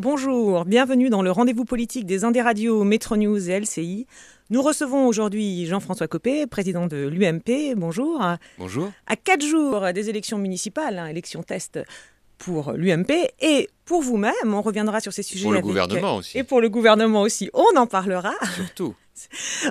Bonjour, bienvenue dans le rendez-vous politique des Indes Radios, Métro News et LCI. Nous recevons aujourd'hui Jean-François Copé, président de l'UMP. Bonjour. Bonjour. À quatre jours des élections municipales, hein, élection test pour l'UMP et pour vous-même, on reviendra sur ces sujets. Pour le gouvernement aussi. Et pour le gouvernement aussi, on en parlera. Surtout.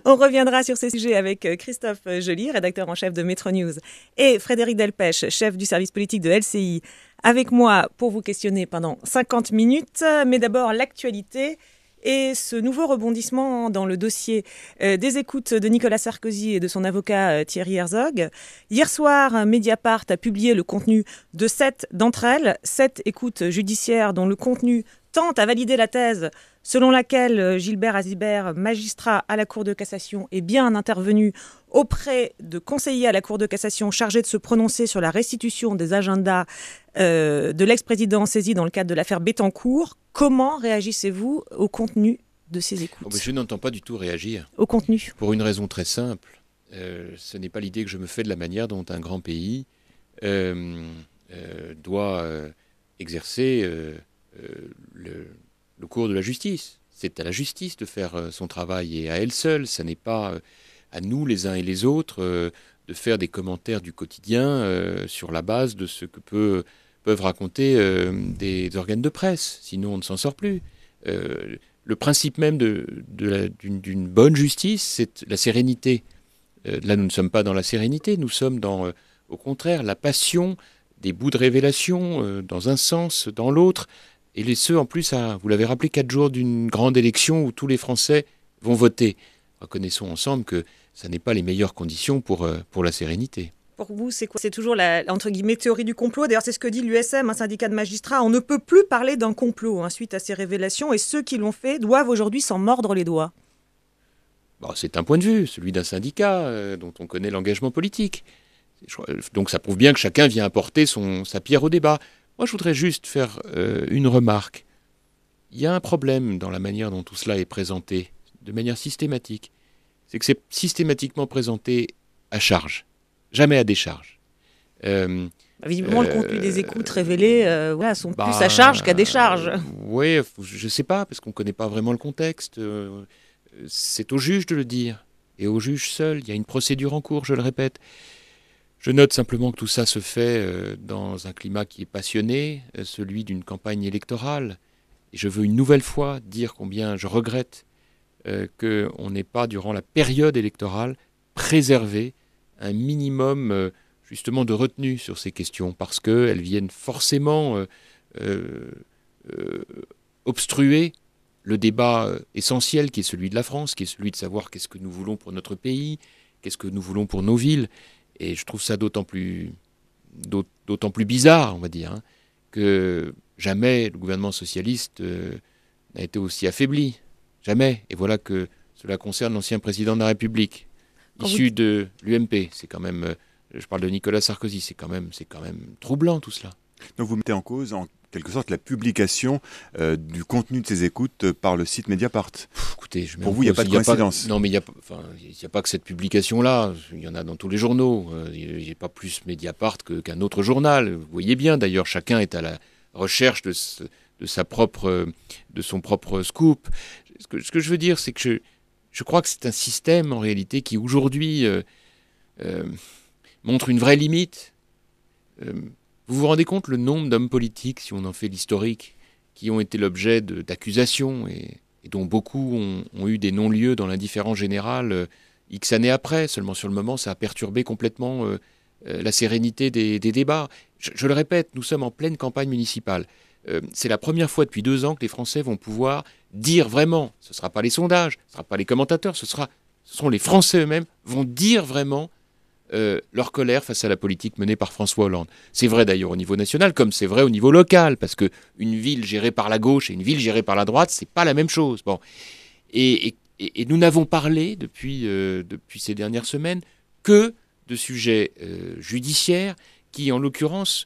On reviendra sur ces sujets avec euh, Christophe Joly, rédacteur en chef de Metro News, et Frédéric Delpech, chef du service politique de LCI avec moi pour vous questionner pendant 50 minutes. Mais d'abord, l'actualité. Et ce nouveau rebondissement dans le dossier euh, des écoutes de Nicolas Sarkozy et de son avocat euh, Thierry Herzog. Hier soir, Mediapart a publié le contenu de sept d'entre elles, sept écoutes judiciaires dont le contenu tente à valider la thèse selon laquelle euh, Gilbert Azibert, magistrat à la Cour de cassation, est bien intervenu auprès de conseillers à la Cour de cassation chargés de se prononcer sur la restitution des agendas euh, de l'ex-président saisi dans le cadre de l'affaire Bettencourt. Comment réagissez-vous au contenu de ces écoutes oh, Je n'entends pas du tout réagir. Au contenu Pour une raison très simple. Euh, ce n'est pas l'idée que je me fais de la manière dont un grand pays euh, doit exercer le, le, cours de la justice. C'est à la justice de faire son travail et à elle seule. Ce n'est pas à nous les uns et les autres de faire des commentaires du quotidien euh, sur la base de ce que peuvent raconter euh, des organes de presse. Sinon, on ne s'en sort plus. Euh, le principe même d'une de, bonne justice, c'est la sérénité. là, nous ne sommes pas dans la sérénité, nous sommes dans, au contraire, la passion des bouts de révélation dans un sens, dans l'autre. Et ce, en plus, à, vous l'avez rappelé, quatre jours d'une grande élection où tous les Français vont voter. Reconnaissons ensemble que ce n'est pas les meilleures conditions pour, euh, pour la sérénité. Pour vous, c'est quoi C'est toujours la entre guillemets théorie du complot. D'ailleurs, c'est ce que dit l'USM, un syndicat de magistrats. On ne peut plus parler d'un complot hein, suite à ces révélations, et ceux qui l'ont fait doivent aujourd'hui s'en mordre les doigts. Bah, c'est un point de vue, celui d'un syndicat euh, dont on connaît l'engagement politique. Euh, donc ça prouve bien que chacun vient apporter son, sa pierre au débat. Moi, je voudrais juste faire une remarque. Il y a un problème dans la manière dont tout cela est présenté, de manière systématique c'est que c'est systématiquement présenté à charge, jamais à décharge. Euh, bah, Visiblement, le contenu des euh, écoutes révélées euh, voilà, sont bah, plus à charge qu'à décharge. Euh, oui, je ne sais pas, parce qu'on ne connaît pas vraiment le contexte. c'est au juge de le dire, et au juge seul. Il y a une procédure en cours, je le répète. Je note simplement que tout ça se fait dans un climat qui est passionné, celui d'une campagne électorale. Et je veux une nouvelle fois dire combien je regrette euh, qu'on n'ait pas, durant la période électorale, préservé un minimum euh, justement de retenue sur ces questions, parce qu'elles viennent forcément euh, obstruer le débat essentiel qui est celui de la France, qui est celui de savoir qu'est-ce que nous voulons pour notre pays, qu'est-ce que nous voulons pour nos villes. Et je trouve ça d'autant plus, d'autant plus bizarre, on va dire, hein, que jamais le gouvernement socialiste n'a été aussi affaibli. Jamais. Et voilà que cela concerne l'ancien président de la République, issu de l'UMP. C'est quand même, euh, je parle de Nicolas Sarkozy, c'est quand, même, quand même troublant tout cela. Donc vous mettez en cause en quelque sorte la publication euh, du contenu de ces écoutes euh, par le site Mediapart. écoutez, je Pour vous, il n'y a pas de coïncidence. non, mais il n'y a, pas que cette publication-là. Il y en a dans tous les journaux. Il n'y a pas plus Mediapart qu'un autre journal. Vous voyez bien, d'ailleurs, chacun est à la recherche de, de, sa propre, de son propre scoop ce que, je veux dire, c'est que je, crois que c'est un système en réalité qui aujourd'hui euh, euh, montre une vraie limite. Euh, vous vous rendez compte le nombre d'hommes politiques, si on en fait l'historique, qui ont été l'objet d'accusations et, dont beaucoup ont, eu des non-lieux dans l'indifférence générale X années après. Seulement sur le moment, ça a perturbé complètement la sérénité des, débats. je le répète, nous sommes en pleine campagne municipale. Euh, c'est la première fois depuis deux ans que les Français vont pouvoir dire vraiment, ce ne sera pas les sondages, ce ne sera pas les commentateurs, ce, sera, ce seront les Français eux-mêmes, vont dire vraiment euh, leur colère face à la politique menée par François Hollande. C'est vrai d'ailleurs au niveau national, comme c'est vrai au niveau local, parce que une ville gérée par la gauche et une ville gérée par la droite, c'est pas la même chose. Bon, et, nous n'avons parlé depuis euh, depuis ces dernières semaines que de sujets judiciaires qui, en l'occurrence,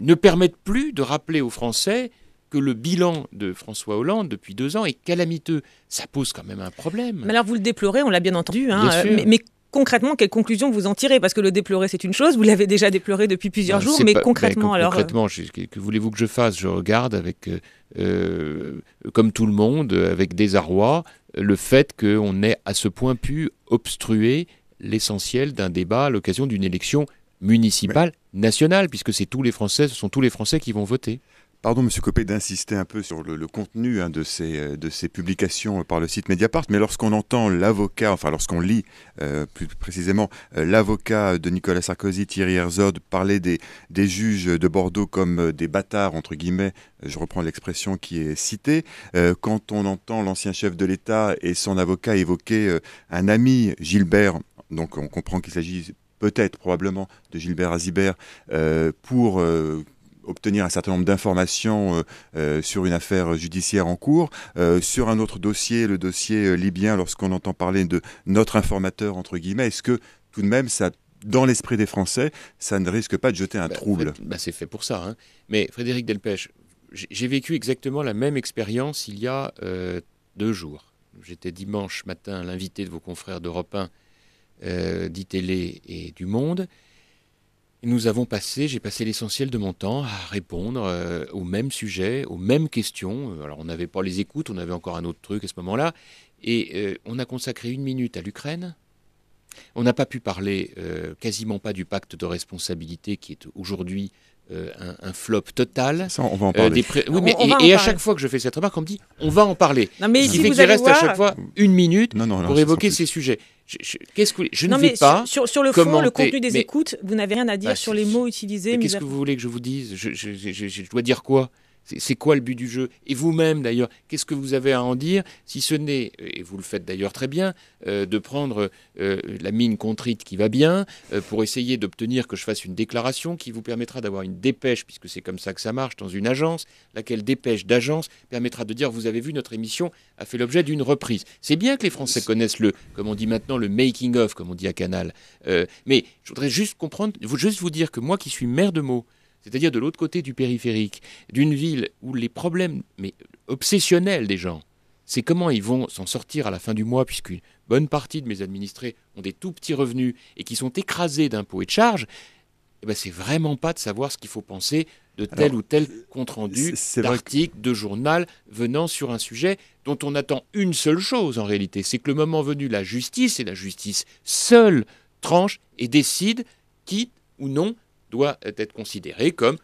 ne permettent plus de rappeler aux Français que le bilan de François Hollande depuis deux ans est calamiteux. Ça pose quand même un problème. alors vous le déplorez, on l'a bien entendu, hein. mais, concrètement, quelle conclusion vous en tirez Parce que le déplorer, c'est une chose, vous l'avez déjà déploré depuis plusieurs ah, jours, mais concrètement, alors. Concrètement, que voulez-vous que je fasse Je regarde avec, euh, euh, comme tout le monde, avec désarroi, le fait qu'on ait à ce point pu obstruer l'essentiel d'un débat à l'occasion d'une élection municipal national puisque c'est tous les Français, ce sont tous les Français qui vont voter. Pardon, Monsieur Copé, d'insister un peu sur le, contenu hein, de, ces, euh, de ces publications par le site Mediapart, mais lorsqu'on entend l'avocat, enfin lorsqu'on lit euh, plus précisément euh, l'avocat de Nicolas Sarkozy, Thierry Herzog, parler des, des juges de Bordeaux comme des bâtards, entre guillemets, je reprends l'expression qui est citée, quand on entend l'ancien chef de l'État et son avocat évoquer un ami, Gilbert donc on comprend qu'il s'agit peut-être probablement de Gilbert Azibert euh, pour euh, obtenir un certain nombre d'informations euh, sur une affaire judiciaire en cours, sur un autre dossier, le dossier libyen, lorsqu'on entend parler de notre informateur, entre guillemets, est-ce que tout de même ça... Dans l'esprit des Français, ça ne risque pas de jeter un bah, trouble. Bah, c'est fait pour ça. Hein. Mais Frédéric Delpech, j'ai vécu exactement la même expérience il y a deux jours. J'étais dimanche matin l'invité de vos confrères d'Europe 1 euh, dit Télé et du Monde. nous avons passé, j'ai passé l'essentiel de mon temps à répondre euh, au aux mêmes sujets, aux mêmes questions. Euh, alors on n'avait pas les écoutes, on avait encore un autre truc à ce moment-là. Et on a consacré une minute à l'Ukraine. On n'a pas pu parler quasiment pas du pacte de responsabilité qui est aujourd'hui euh, un, flop total. on va en parler. Euh, et, à chaque fois que je fais cette remarque, on me dit on va en parler. vous reste à chaque fois une minute pour évoquer ces sujets. Je, qu'est-ce que je ne vais pas sur, sur le fond, le contenu des écoutes, vous n'avez rien à dire ah, sur les mots utilisés. Qu'est-ce que vous voulez que je vous dise je, je, dois dire quoi c'est quoi le but du jeu Et vous-même d'ailleurs, qu'est-ce que vous avez à en dire si ce n'est, et vous le faites d'ailleurs très bien, euh, de prendre euh, la mine contrite qui va bien euh, pour essayer d'obtenir que je fasse une déclaration qui vous permettra d'avoir une dépêche, puisque c'est comme ça que ça marche dans une agence, laquelle dépêche d'agence permettra de dire vous avez vu notre émission a fait l'objet d'une reprise. C'est bien que les Français connaissent le, comme on dit maintenant, le making of, comme on dit à Canal. mais je voudrais juste comprendre, juste vous dire que moi qui suis maire de mots, c'est-à-dire de l'autre côté du périphérique, d'une ville où les problèmes mais obsessionnels des gens, c'est comment ils vont s'en sortir à la fin du mois, puisqu'une bonne partie de mes administrés ont des tout petits revenus et qui sont écrasés d'impôts et de charges, eh ben c'est vraiment pas de savoir ce qu'il faut penser de tel ou tel compte-rendu d'article, de journal venant sur un sujet dont on attend une seule chose en réalité, c'est que le moment venu, la justice, et la justice seule, tranche et décide qui ou non doit être considéré comme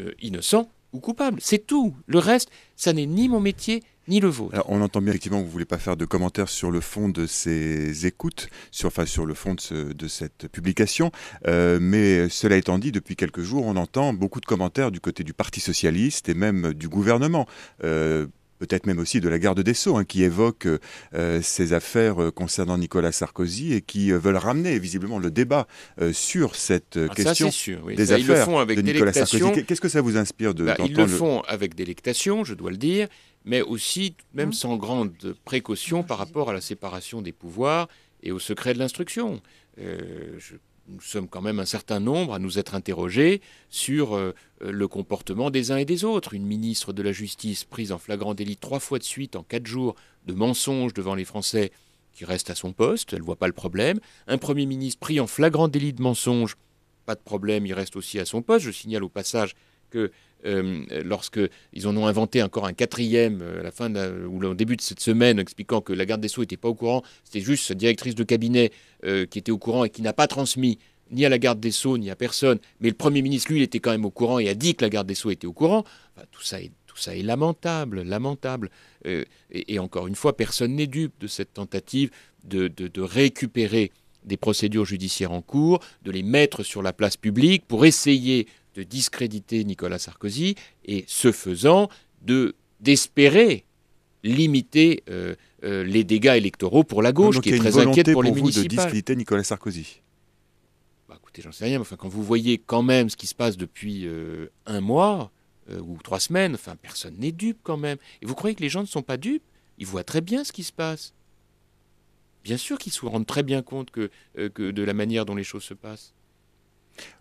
euh, innocent ou coupable. C'est tout. Le reste, ça n'est ni mon métier, ni le vôtre. on entend bien effectivement que vous ne voulez pas faire de commentaires sur le fond de ces écoutes, sur, sur le fond de, cette publication, euh, mais cela étant dit, depuis quelques jours, on entend beaucoup de commentaires du côté du Parti socialiste et même du gouvernement. Euh, peut-être même aussi de la garde des Sceaux, hein, qui évoque euh, ces affaires euh, concernant Nicolas Sarkozy et qui euh, veulent ramener visiblement le débat sur cette ah, question ça, sûr, des affaires bah, ils le font avec de Nicolas Sarkozy. Qu'est-ce que ça vous inspire de bah, Ils le font avec délectation, je dois le dire, mais aussi même hein sans grande précaution par rapport à la séparation des pouvoirs et au secret de l'instruction. Euh, je nous sommes quand même un certain nombre à nous être interrogés sur euh, le comportement des uns et des autres. Une ministre de la Justice prise en flagrant délit trois fois de suite en quatre jours de mensonges devant les Français qui reste à son poste, elle ne voit pas le problème. Un Premier ministre pris en flagrant délit de mensonge, pas de problème, il reste aussi à son poste. Je signale au passage que euh, lorsqu'ils en ont inventé encore un quatrième euh, la fin ou au début de cette semaine, expliquant que la garde des Sceaux n'était pas au courant, c'était juste sa directrice de cabinet euh, qui était au courant et qui n'a pas transmis ni à la garde des Sceaux, ni à personne. Mais le Premier ministre, lui, il était quand même au courant et a dit que la garde des Sceaux était au courant. tout, ça est, lamentable, lamentable. et, encore une fois, personne n'est dupe de cette tentative de, de, récupérer des procédures judiciaires en cours, de les mettre sur la place publique pour essayer de discréditer Nicolas Sarkozy et, ce faisant, de d'espérer limiter euh, euh, les dégâts électoraux pour la gauche, qui est très inquiète pour, les vous de discréditer Nicolas Sarkozy bah, Écoutez, j'en sais rien, mais enfin, quand vous voyez quand même ce qui se passe depuis euh, un mois ou trois semaines, enfin, personne n'est dupe quand même. Et vous croyez que les gens ne sont pas dupes Ils voient très bien ce qui se passe. Bien sûr qu'ils se rendent très bien compte que de la manière dont les choses se passent.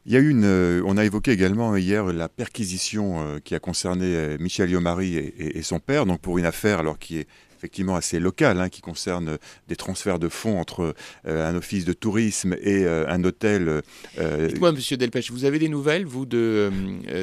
Il y a une, euh, on a évoqué également hier la perquisition euh, qui a concerné euh, Michel Yomari et, son père, donc pour une affaire alors qui est effectivement assez locale, hein, qui concerne des transferts de fonds entre un office de tourisme et un hôtel. Dites-moi, Monsieur Delpech, vous avez des nouvelles, vous, de,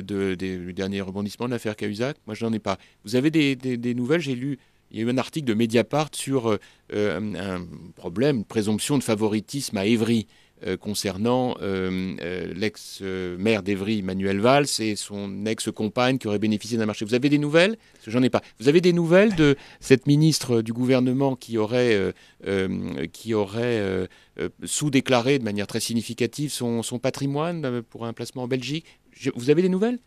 des, du dernier rebondissement de l'affaire Cahuzac Moi, je n'en ai pas. Vous avez des, nouvelles J'ai lu il y a eu un article de Mediapart sur un problème, une présomption de favoritisme à Évry. Euh, concernant euh, euh, l'ex-maire d'Evry, Manuel Valls, et son ex-compagne qui aurait bénéficié d'un marché. Vous avez des nouvelles J'en ai pas. Vous avez des nouvelles de cette ministre du gouvernement qui aurait, qui aurait sous-déclaré de manière très significative son, son, patrimoine pour un placement en Belgique Vous avez des nouvelles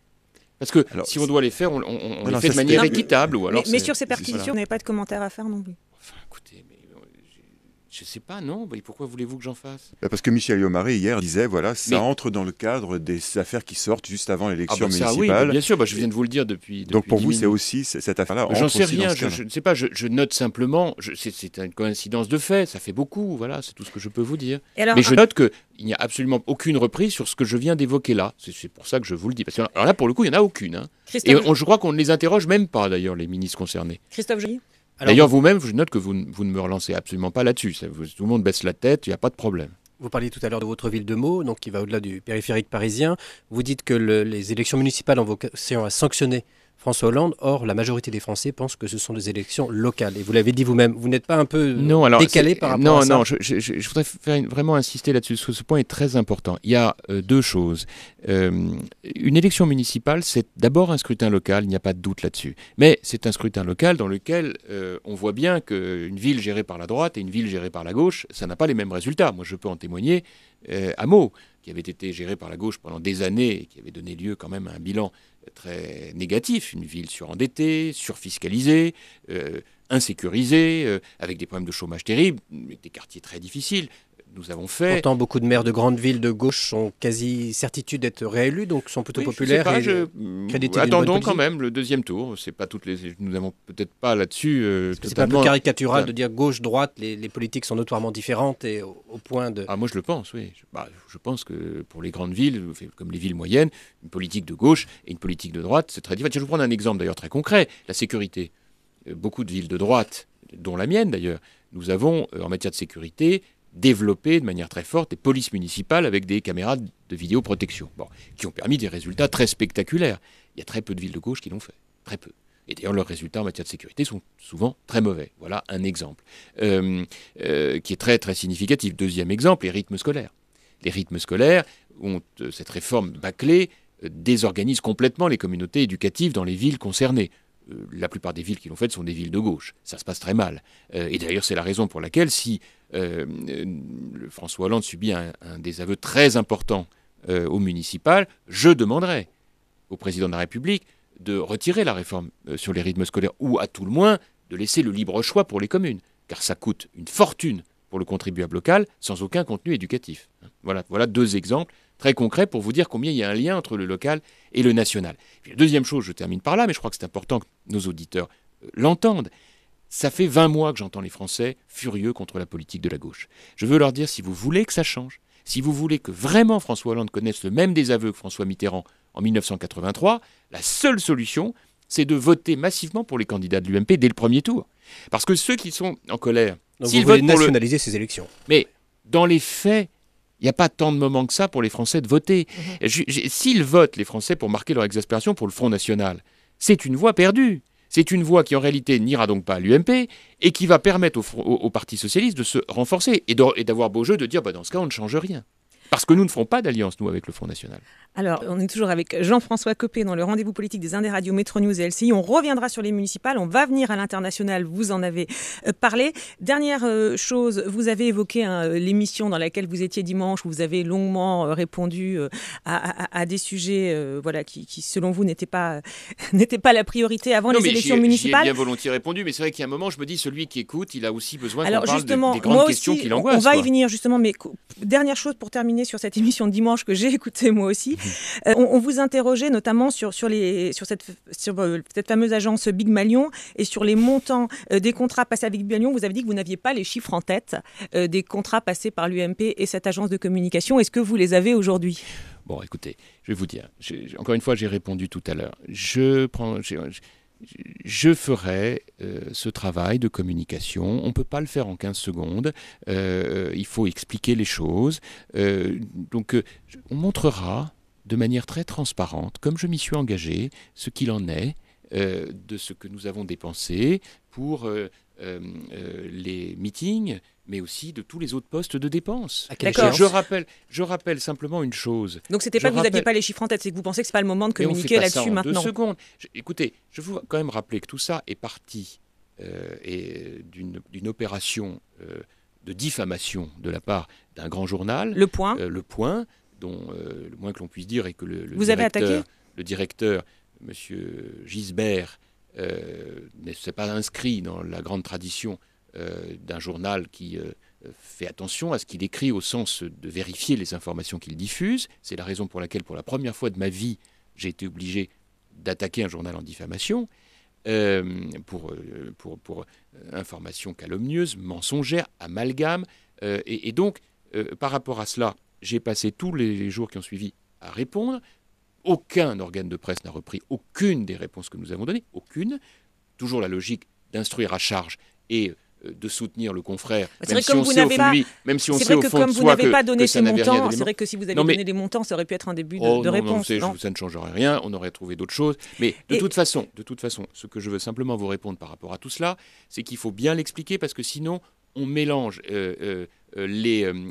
parce que si on doit les faire, on, on, les fait de manière équitable. Ou alors mais, sur ces perquisitions, vous n'avez pas de commentaires à faire non plus. Enfin, écoutez, je sais pas, non. pourquoi voulez-vous que j'en fasse bah, Parce que Michel Yomaré, hier, disait voilà, ça entre dans le cadre des affaires qui sortent juste avant ah, l'élection ah municipale. Oui, bah, bien sûr, bah, je viens de vous le dire depuis. Donc pour vous, c'est aussi cette affaire-là J'en sais rien, je ne sais pas. Je, note simplement, c'est une coïncidence de fait, ça fait beaucoup, voilà, c'est tout ce que je peux vous dire. Alors, mais je euh, note qu'il n'y a absolument aucune reprise sur ce que je viens d'évoquer là. C'est pour ça que je vous le dis. Parce alors là, pour le coup, il n'y en a aucune. Hein. Et je crois qu'on ne les interroge même pas, d'ailleurs, les ministres concernés. Christophe Joly D'ailleurs, vous-même, je note que vous, ne me relancez absolument pas là-dessus. Tout le monde baisse la tête, il n'y a pas de problème. Vous parliez tout à l'heure de votre ville de Meaux, donc qui va au-delà du périphérique parisien. Vous dites que les élections municipales en vocation à sanctionner François Hollande. Or, la majorité des Français pensent que ce sont des élections locales. Et vous l'avez dit vous-même, vous, n'êtes pas un peu euh, décalé par rapport à ça Non, je, je, voudrais vraiment insister là-dessus. parce que Ce point est très important. Il y a euh, deux choses. Euh, une élection municipale, c'est d'abord un scrutin local, il n'y a pas de doute là-dessus. Mais c'est un scrutin local dans lequel on voit bien qu'une ville gérée par la droite et une ville gérée par la gauche, ça n'a pas les mêmes résultats. Moi, je peux en témoigner à Meaux qui avait été géré par la gauche pendant des années et qui avait donné lieu quand même à un bilan très négatif, une ville surendettée, surfiscalisée, euh, insécurisée, euh, avec des problèmes de chômage terribles, des quartiers très difficiles, nous avons fait. Pourtant, beaucoup de maires de grandes villes de gauche sont quasi certitude d'être réélus, donc sont plutôt oui, populaires. Pas, et je... Attendons quand même le deuxième tour. C'est pas toutes les. Nous n'avons peut-être pas là-dessus. Euh, c'est pas plus caricatural de dire gauche droite. Les, politiques sont notoirement différentes et au, point de. Ah moi je le pense, oui. Je, bah, je, pense que pour les grandes villes, comme les villes moyennes, une politique de gauche et une politique de droite, c'est très différent. Je vais vous prendre un exemple d'ailleurs très concret la sécurité. Euh, beaucoup de villes de droite, dont la mienne d'ailleurs, nous avons euh, en matière de sécurité développer de manière très forte des polices municipales avec des caméras de vidéoprotection, bon, qui ont permis des résultats très spectaculaires. Il y a très peu de villes de gauche qui l'ont fait, très peu. Et d'ailleurs, leurs résultats en matière de sécurité sont souvent très mauvais. Voilà un exemple euh, euh, qui est très très significatif. Deuxième exemple, les rythmes scolaires. Les rythmes scolaires ont euh, cette réforme bâclée désorganise complètement les communautés éducatives dans les villes concernées la plupart des villes qui l'ont fait sont des villes de gauche. Ça se passe très mal. et d'ailleurs, c'est la raison pour laquelle, si euh, François Hollande subit un, désaveu très important euh, au municipal, je demanderai au président de la République de retirer la réforme euh, sur les rythmes scolaires, ou à tout le moins de laisser le libre choix pour les communes, car ça coûte une fortune pour le contribuable local sans aucun contenu éducatif. Voilà, voilà deux exemples très concrets pour vous dire combien il y a un lien entre le local et le national. deuxième chose, je termine par là, mais je crois que c'est important que nos auditeurs l'entendent, ça fait 20 mois que j'entends les Français furieux contre la politique de la gauche. Je veux leur dire, si vous voulez que ça change, si vous voulez que vraiment François Hollande connaisse le même désaveu que François Mitterrand en 1983, la seule solution, c'est de voter massivement pour les candidats de l'UMP dès le premier tour. Parce que ceux qui sont en colère... ils vous nationaliser ces élections. Mais dans les faits, il n'y a pas tant de moments que ça pour les Français de voter. Mhm. S'ils votent, les Français, pour marquer leur exaspération pour le Front National, c'est une voie perdue. C'est une voie qui en réalité n'ira donc pas à l'UMP et qui va permettre au, Parti socialiste de se renforcer et d'avoir beau jeu de dire bah, dans ce cas on ne change rien. Parce que nous ne ferons pas d'alliance, nous, avec le Front National. Alors, on est toujours avec Jean-François Copé dans le rendez-vous politique des Indes Radio Métro News et LCI. On reviendra sur les municipales, on va venir à l'international, vous en avez euh, parlé. Dernière euh, chose, vous avez évoqué hein, l'émission dans laquelle vous étiez dimanche, où vous avez longuement euh, répondu à, des sujets voilà, qui, selon vous, n'étaient pas, pas la priorité avant les élections municipales. J'ai bien volontiers répondu, mais c'est vrai qu'il y a un moment, je me dis, celui qui écoute, il a aussi besoin de parle des grandes questions qui l'angoissent. On va y venir justement, mais dernière chose pour terminer sur cette émission de dimanche que j'ai écoutée moi aussi. Mhm. Euh, on, vous interrogeait notamment sur, sur, les, sur, cette, euh, cette fameuse agence Big Malion et sur les montants euh, des contrats passés avec Big Malion. Vous avez dit que vous n'aviez pas les chiffres en tête des contrats passés par l'UMP et cette agence de communication. Est-ce que vous les avez aujourd'hui Bon, écoutez, je vais vous dire. Encore une fois, j'ai répondu tout à l'heure. Je prends je ferai euh, ce travail de communication. On ne peut pas le faire en 15 secondes. Euh, euh, il faut expliquer les choses. donc, on montrera de manière très transparente, comme je m'y suis engagé, ce qu'il en est de ce que nous avons dépensé pour euh, euh, les meetings, mais aussi de tous les autres postes de dépenses. Je rappelle, je rappelle simplement une chose. Donc c'était pas que vous n'aviez pas les chiffres en tête, c'est que vous pensez que c'est pas le moment de communiquer là-dessus maintenant. Deux secondes. écoutez, je vous quand même rappeler que tout ça est parti euh, d'une opération euh, de diffamation de la part d'un grand journal. Le Point. le Point, dont le moins que l'on puisse dire est que le, vous directeur, avez attaqué le directeur, Monsieur Gisbert n'est euh, pas inscrit dans la grande tradition euh, d'un journal qui euh, fait attention à ce qu'il écrit au sens de vérifier les informations qu'il diffuse. C'est la raison pour laquelle, pour la première fois de ma vie, j'ai été obligé d'attaquer un journal en diffamation. pour, pour, pour information calomnieuse, mensongère, amalgame. et, donc, par rapport à cela, j'ai passé tous les jours qui ont suivi à répondre. Aucun organe de presse n'a repris aucune des réponses que nous avons données, aucune. Toujours la logique d'instruire à charge et euh, de soutenir le confrère, bah, même si, on sait lui, même si on comme vous n'avez pas donné ces montants, c'est vrai que si vous aviez donné des montants, ça aurait pu être un début de, oh, réponse. Non, ça ne changerait rien, on aurait trouvé d'autres choses. Mais de toute façon, de toute façon, ce que je veux simplement vous répondre par rapport à tout cela, c'est qu'il faut bien l'expliquer parce que sinon, on mélange euh, euh, euh,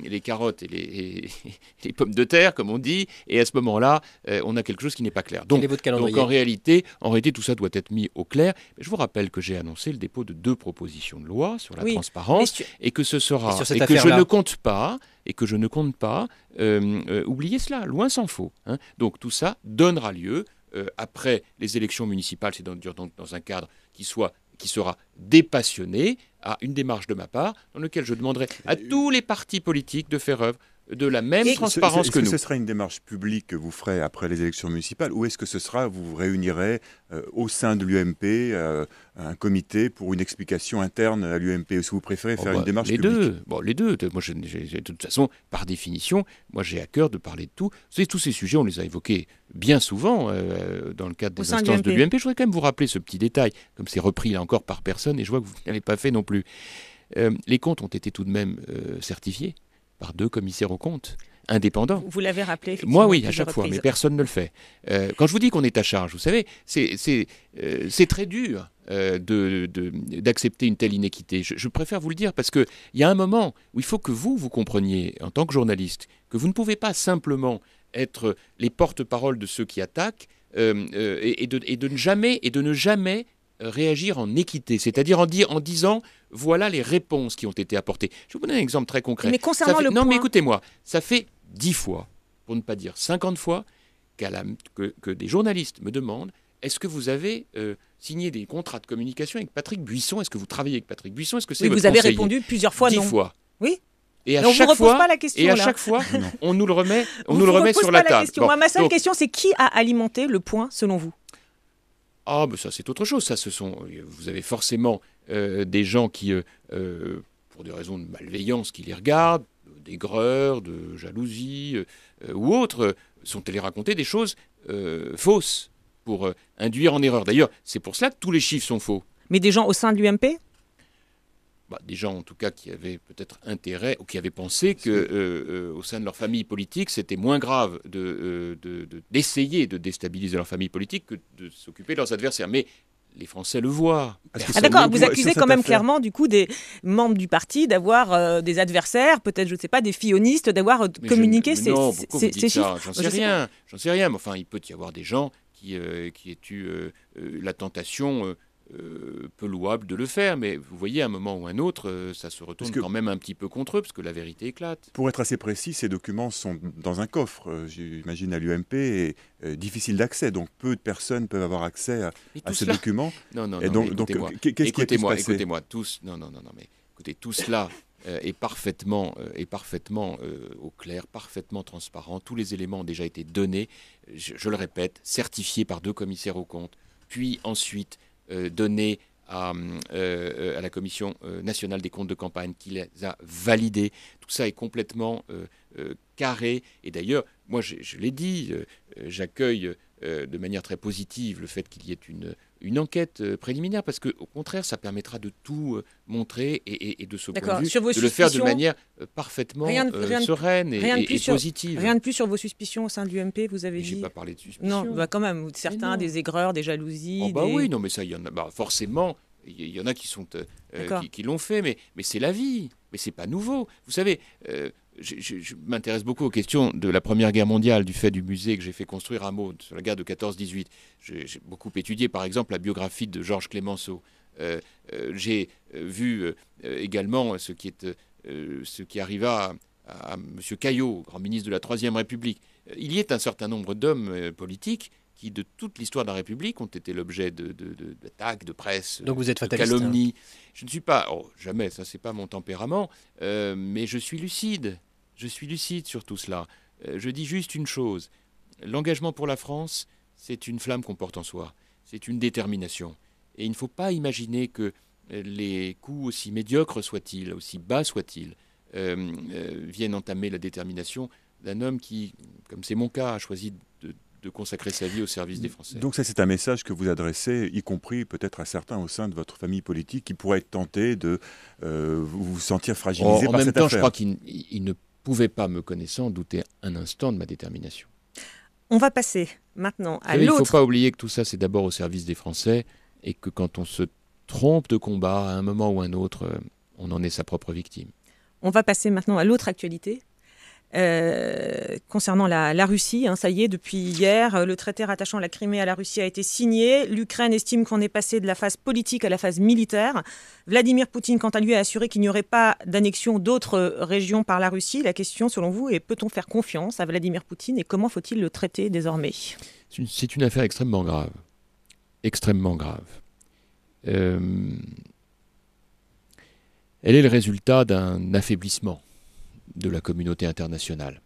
les, carottes et les, pommes de terre, comme on dit, et à ce moment-là, on a quelque chose qui n'est pas clair. Donc, en, réalité, en réalité, tout ça doit être mis au clair. je vous rappelle que j'ai annoncé le dépôt de deux propositions de loi sur la transparence et que ce sera et, que je ne compte pas et que je ne compte pas oublier cela, loin s'en faut. Hein. Donc tout ça donnera lieu après les élections municipales, c'est à dans, dans un cadre qui soit qui sera dépassionné, à une démarche de ma part dans laquelle je demanderai à tous les partis politiques de faire œuvre de la même transparence que, nous. Est-ce que ce sera une démarche publique que vous ferez après les élections municipales ou est-ce que ce sera, vous réunirez euh, au sein de l'UMP, euh, un comité pour une explication interne à l'UMP Est-ce que vous préférez oh faire bah, une démarche les publique deux. Bon, les deux. Moi, de toute façon, par définition, moi j'ai à cœur de parler de tout. Vous tous ces sujets, on les a évoqués bien souvent euh, dans le cadre des instances de l'UMP. Je voudrais quand même vous rappeler ce petit détail, comme c'est repris là encore par personne et je vois que vous n'avez pas fait non plus. les comptes ont été tout de même certifiés par deux commissaires au compte, indépendants. Vous l'avez rappelé. Moi, oui, à chaque fois, mais personne ne le fait. Euh, quand je vous dis qu'on est à charge, vous savez, c'est euh, très dur euh, d'accepter une telle inéquité. Je, préfère vous le dire parce qu'il y a un moment où il faut que vous, vous compreniez, en tant que journaliste, que vous ne pouvez pas simplement être les porte-parole de ceux qui attaquent et, et, de, et, de ne jamais, et de ne jamais réagir en équité, c'est-à-dire en, disant voilà les réponses qui ont été apportées. Je vais vous donner un exemple très concret. Mais concernant le point... Non, mais écoutez-moi, ça fait dix fois, pour ne pas dire cinquante fois, que, des journalistes me demandent est-ce que vous avez euh, signé des contrats de communication avec Patrick Buisson Est-ce que vous travaillez avec Patrick Buisson Est-ce que c'est oui, Vous avez répondu plusieurs fois 10 fois. Oui. Et à, chaque, fois, et à chaque fois, on nous le remet, on nous le remet sur la, table. ma seule question, c'est qui a alimenté le point selon vous ah, mais ça c'est autre chose. Ça, ce sont, vous avez forcément euh, des gens qui, euh, euh, pour des raisons de malveillance, qui les regardent, d'aigreur, de jalousie ou autres, sont allés raconter des choses fausses pour induire en erreur. D'ailleurs, c'est pour cela que tous les chiffres sont faux. Mais des gens au sein de l'UMP bah, des gens en tout cas qui avaient peut-être intérêt ou qui avaient pensé que euh, euh, au sein de leur famille politique, c'était moins grave euh, de, d'essayer de, déstabiliser leur famille politique que de s'occuper de leurs adversaires. Mais les Français le voient. Ah, d'accord, vous accusez quand même clairement du coup des membres du parti d'avoir des adversaires, peut-être je ne sais pas, des fillonistes, d'avoir communiqué ces, non, J'en sais rien, j'en sais rien. Mais enfin, il peut y avoir des gens qui, qui aient eu la tentation euh, peu louable de le faire, mais vous voyez, à un moment ou un autre, euh, ça se retourne quand même un petit peu contre eux, parce que la vérité éclate. Pour être assez précis, ces documents sont dans un coffre, euh, j'imagine, à l'UMP, et difficile d'accès, donc peu de personnes peuvent avoir accès à, ces documents. Non, non, non, et donc, écoutez-moi, écoutez-moi, écoutez-moi, tous, non, non, non, non, mais écoutez, tout cela est parfaitement, est parfaitement au clair, parfaitement transparent, tous les éléments ont déjà été donnés, je, je le répète, certifiés par deux commissaires aux comptes, puis ensuite euh, donné euh, euh, à, la Commission nationale des comptes de campagne qui les a validés. Tout ça est complètement carré. Et d'ailleurs, moi, je l'ai dit, j'accueille de manière très positive le fait qu'il y ait une une enquête euh, préliminaire, parce que au contraire, ça permettra de tout euh, montrer et, de ce de le faire de manière euh, parfaitement sereine et, positive. Rien de plus sur vos suspicions au sein du MP, vous avez dit. J'ai pas parlé de suspicions. Non, bah, quand même, certains des aigreurs, des jalousies. Oh, bah oui, non, mais ça, il y en a. Bah, forcément, il y en a qui sont qui, l'ont fait, mais, mais c'est la vie, mais c'est pas nouveau. Vous savez, je, m'intéresse beaucoup aux questions de la Première Guerre mondiale, du fait du musée que j'ai fait construire à Maud sur la guerre de 14-18. J'ai beaucoup étudié, par exemple, la biographie de Georges Clemenceau. Euh, euh, j'ai euh, vu également ce qui, est, ce qui arriva à, Monsieur M. Caillot, grand ministre de la Troisième République. Il y est un certain nombre d'hommes politiques qui, de toute l'histoire de la République, ont été l'objet d'attaques, de, presse, de hein. calomnies. Je ne suis pas, oh, jamais, ça c'est pas mon tempérament, euh, mais je suis lucide. Je suis lucide sur tout cela. Euh, je dis juste une chose. L'engagement pour la France, c'est une flamme qu'on porte en soi. C'est une détermination. Et il ne faut pas imaginer que euh, les coups, aussi médiocres soient-ils, aussi bas soient-ils, viennent entamer la détermination d'un homme qui, comme c'est mon cas, a choisi de consacrer sa vie au service des Français. Donc ça, c'est un message que vous adressez, y compris peut-être à certains au sein de votre famille politique qui pourraient être tentés de euh, vous sentir fragilisé. En, même temps, je crois qu'il ne pouvait pas, me connaissant, douter un instant de ma détermination. On va passer maintenant à l'autre. Il ne faut pas oublier que tout ça, c'est d'abord au service des Français et que quand on se trompe de combat à un moment ou à un autre, euh, on en est sa propre victime. On va passer maintenant à l'autre actualité, euh, concernant la, Russie, hein, ça y est, depuis hier, euh, le traité rattachant la Crimée à la Russie a été signé. L'Ukraine estime qu'on est passé de la phase politique à la phase militaire. Vladimir Poutine, quant à lui, a assuré qu'il n'y aurait pas d'annexion d'autres euh, régions par la Russie. La question, selon vous, est peut-on faire confiance à Vladimir Poutine et comment faut-il le traiter désormais C'est une affaire extrêmement grave. Extrêmement grave. Elle est le résultat d'un affaiblissement de la communauté internationale.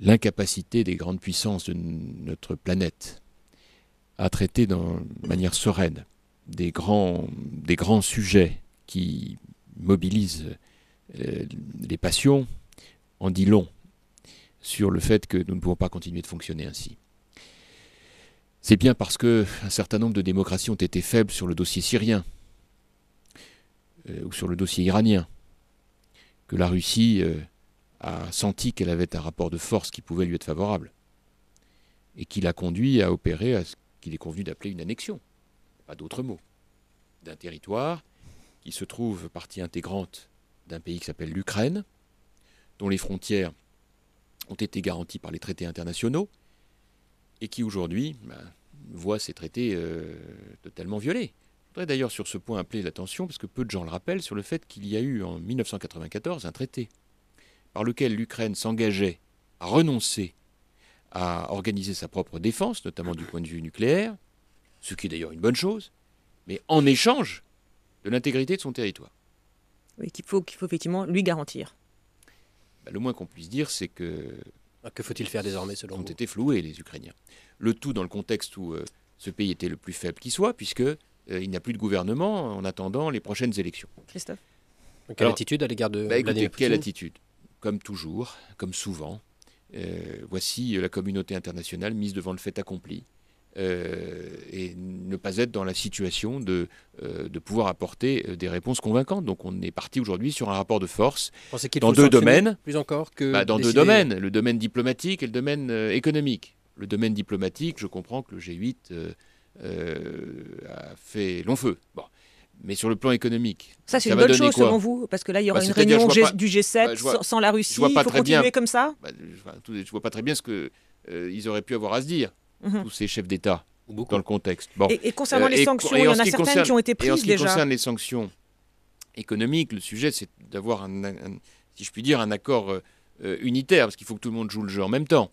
L'incapacité des grandes puissances de notre planète à traiter de manière sereine des grands, des grands sujets qui mobilisent euh, les passions en dit long sur le fait que nous ne pouvons pas continuer de fonctionner ainsi. C'est bien parce que un certain nombre de démocraties ont été faibles sur le dossier syrien euh, ou sur le dossier iranien que la Russie euh, a senti qu'elle avait un rapport de force qui pouvait lui être favorable, et qui l'a conduit à opérer à ce qu'il est convenu d'appeler une annexion, pas d'autre mot, d'un territoire qui se trouve partie intégrante d'un pays qui s'appelle l'Ukraine, dont les frontières ont été garanties par les traités internationaux, et qui aujourd'hui ben, voit ces traités euh, totalement violés voudrais d'ailleurs sur ce point appeler l'attention, parce que peu de gens le rappellent, sur le fait qu'il y a eu en 1994 un traité par lequel l'Ukraine s'engageait à renoncer à organiser sa propre défense, notamment du point de vue nucléaire, ce qui est d'ailleurs une bonne chose, mais en échange de l'intégrité de son territoire. Oui, qu'il faut, qu'il faut effectivement lui garantir. Bah, le moins qu'on puisse dire, c'est que... Bah, que faut-il faire désormais selon ont vous Ont été floués les Ukrainiens. Le tout dans le contexte où euh, ce pays était le plus faible qui soit, puisque euh, il n'y a plus de gouvernement en attendant les prochaines élections. Christophe Quelle attitude à l'égard de bah, Quelle attitude Comme toujours, comme souvent, euh, voici euh, la communauté internationale mise devant le fait accompli. et ne pas être dans la situation de, de pouvoir apporter des réponses convaincantes. Donc on est parti aujourd'hui sur un rapport de force dans deux domaines. Plus encore que bah, dans deux domaines, le domaine diplomatique et le domaine économique. Le domaine diplomatique, je comprends que le G8 euh, a fait long feu. Mais sur le plan économique. Ça, c'est une bonne chose selon vous Parce que là, il y aura bah, une réunion du G7 bah, sans, la Russie. il faut continuer comme ça bah, Je ne vois pas très bien ce qu'ils euh, ils auraient pu avoir à se dire, mhm. tous ces chefs d'État, dans le contexte. Bon. Et, concernant les euh, sanctions, il y en, a certaines qui ont été prises déjà. Et en ce qui concerne les sanctions économiques, le sujet, c'est d'avoir, si je puis dire, un accord unitaire, parce qu'il faut que tout le monde joue le jeu en même temps.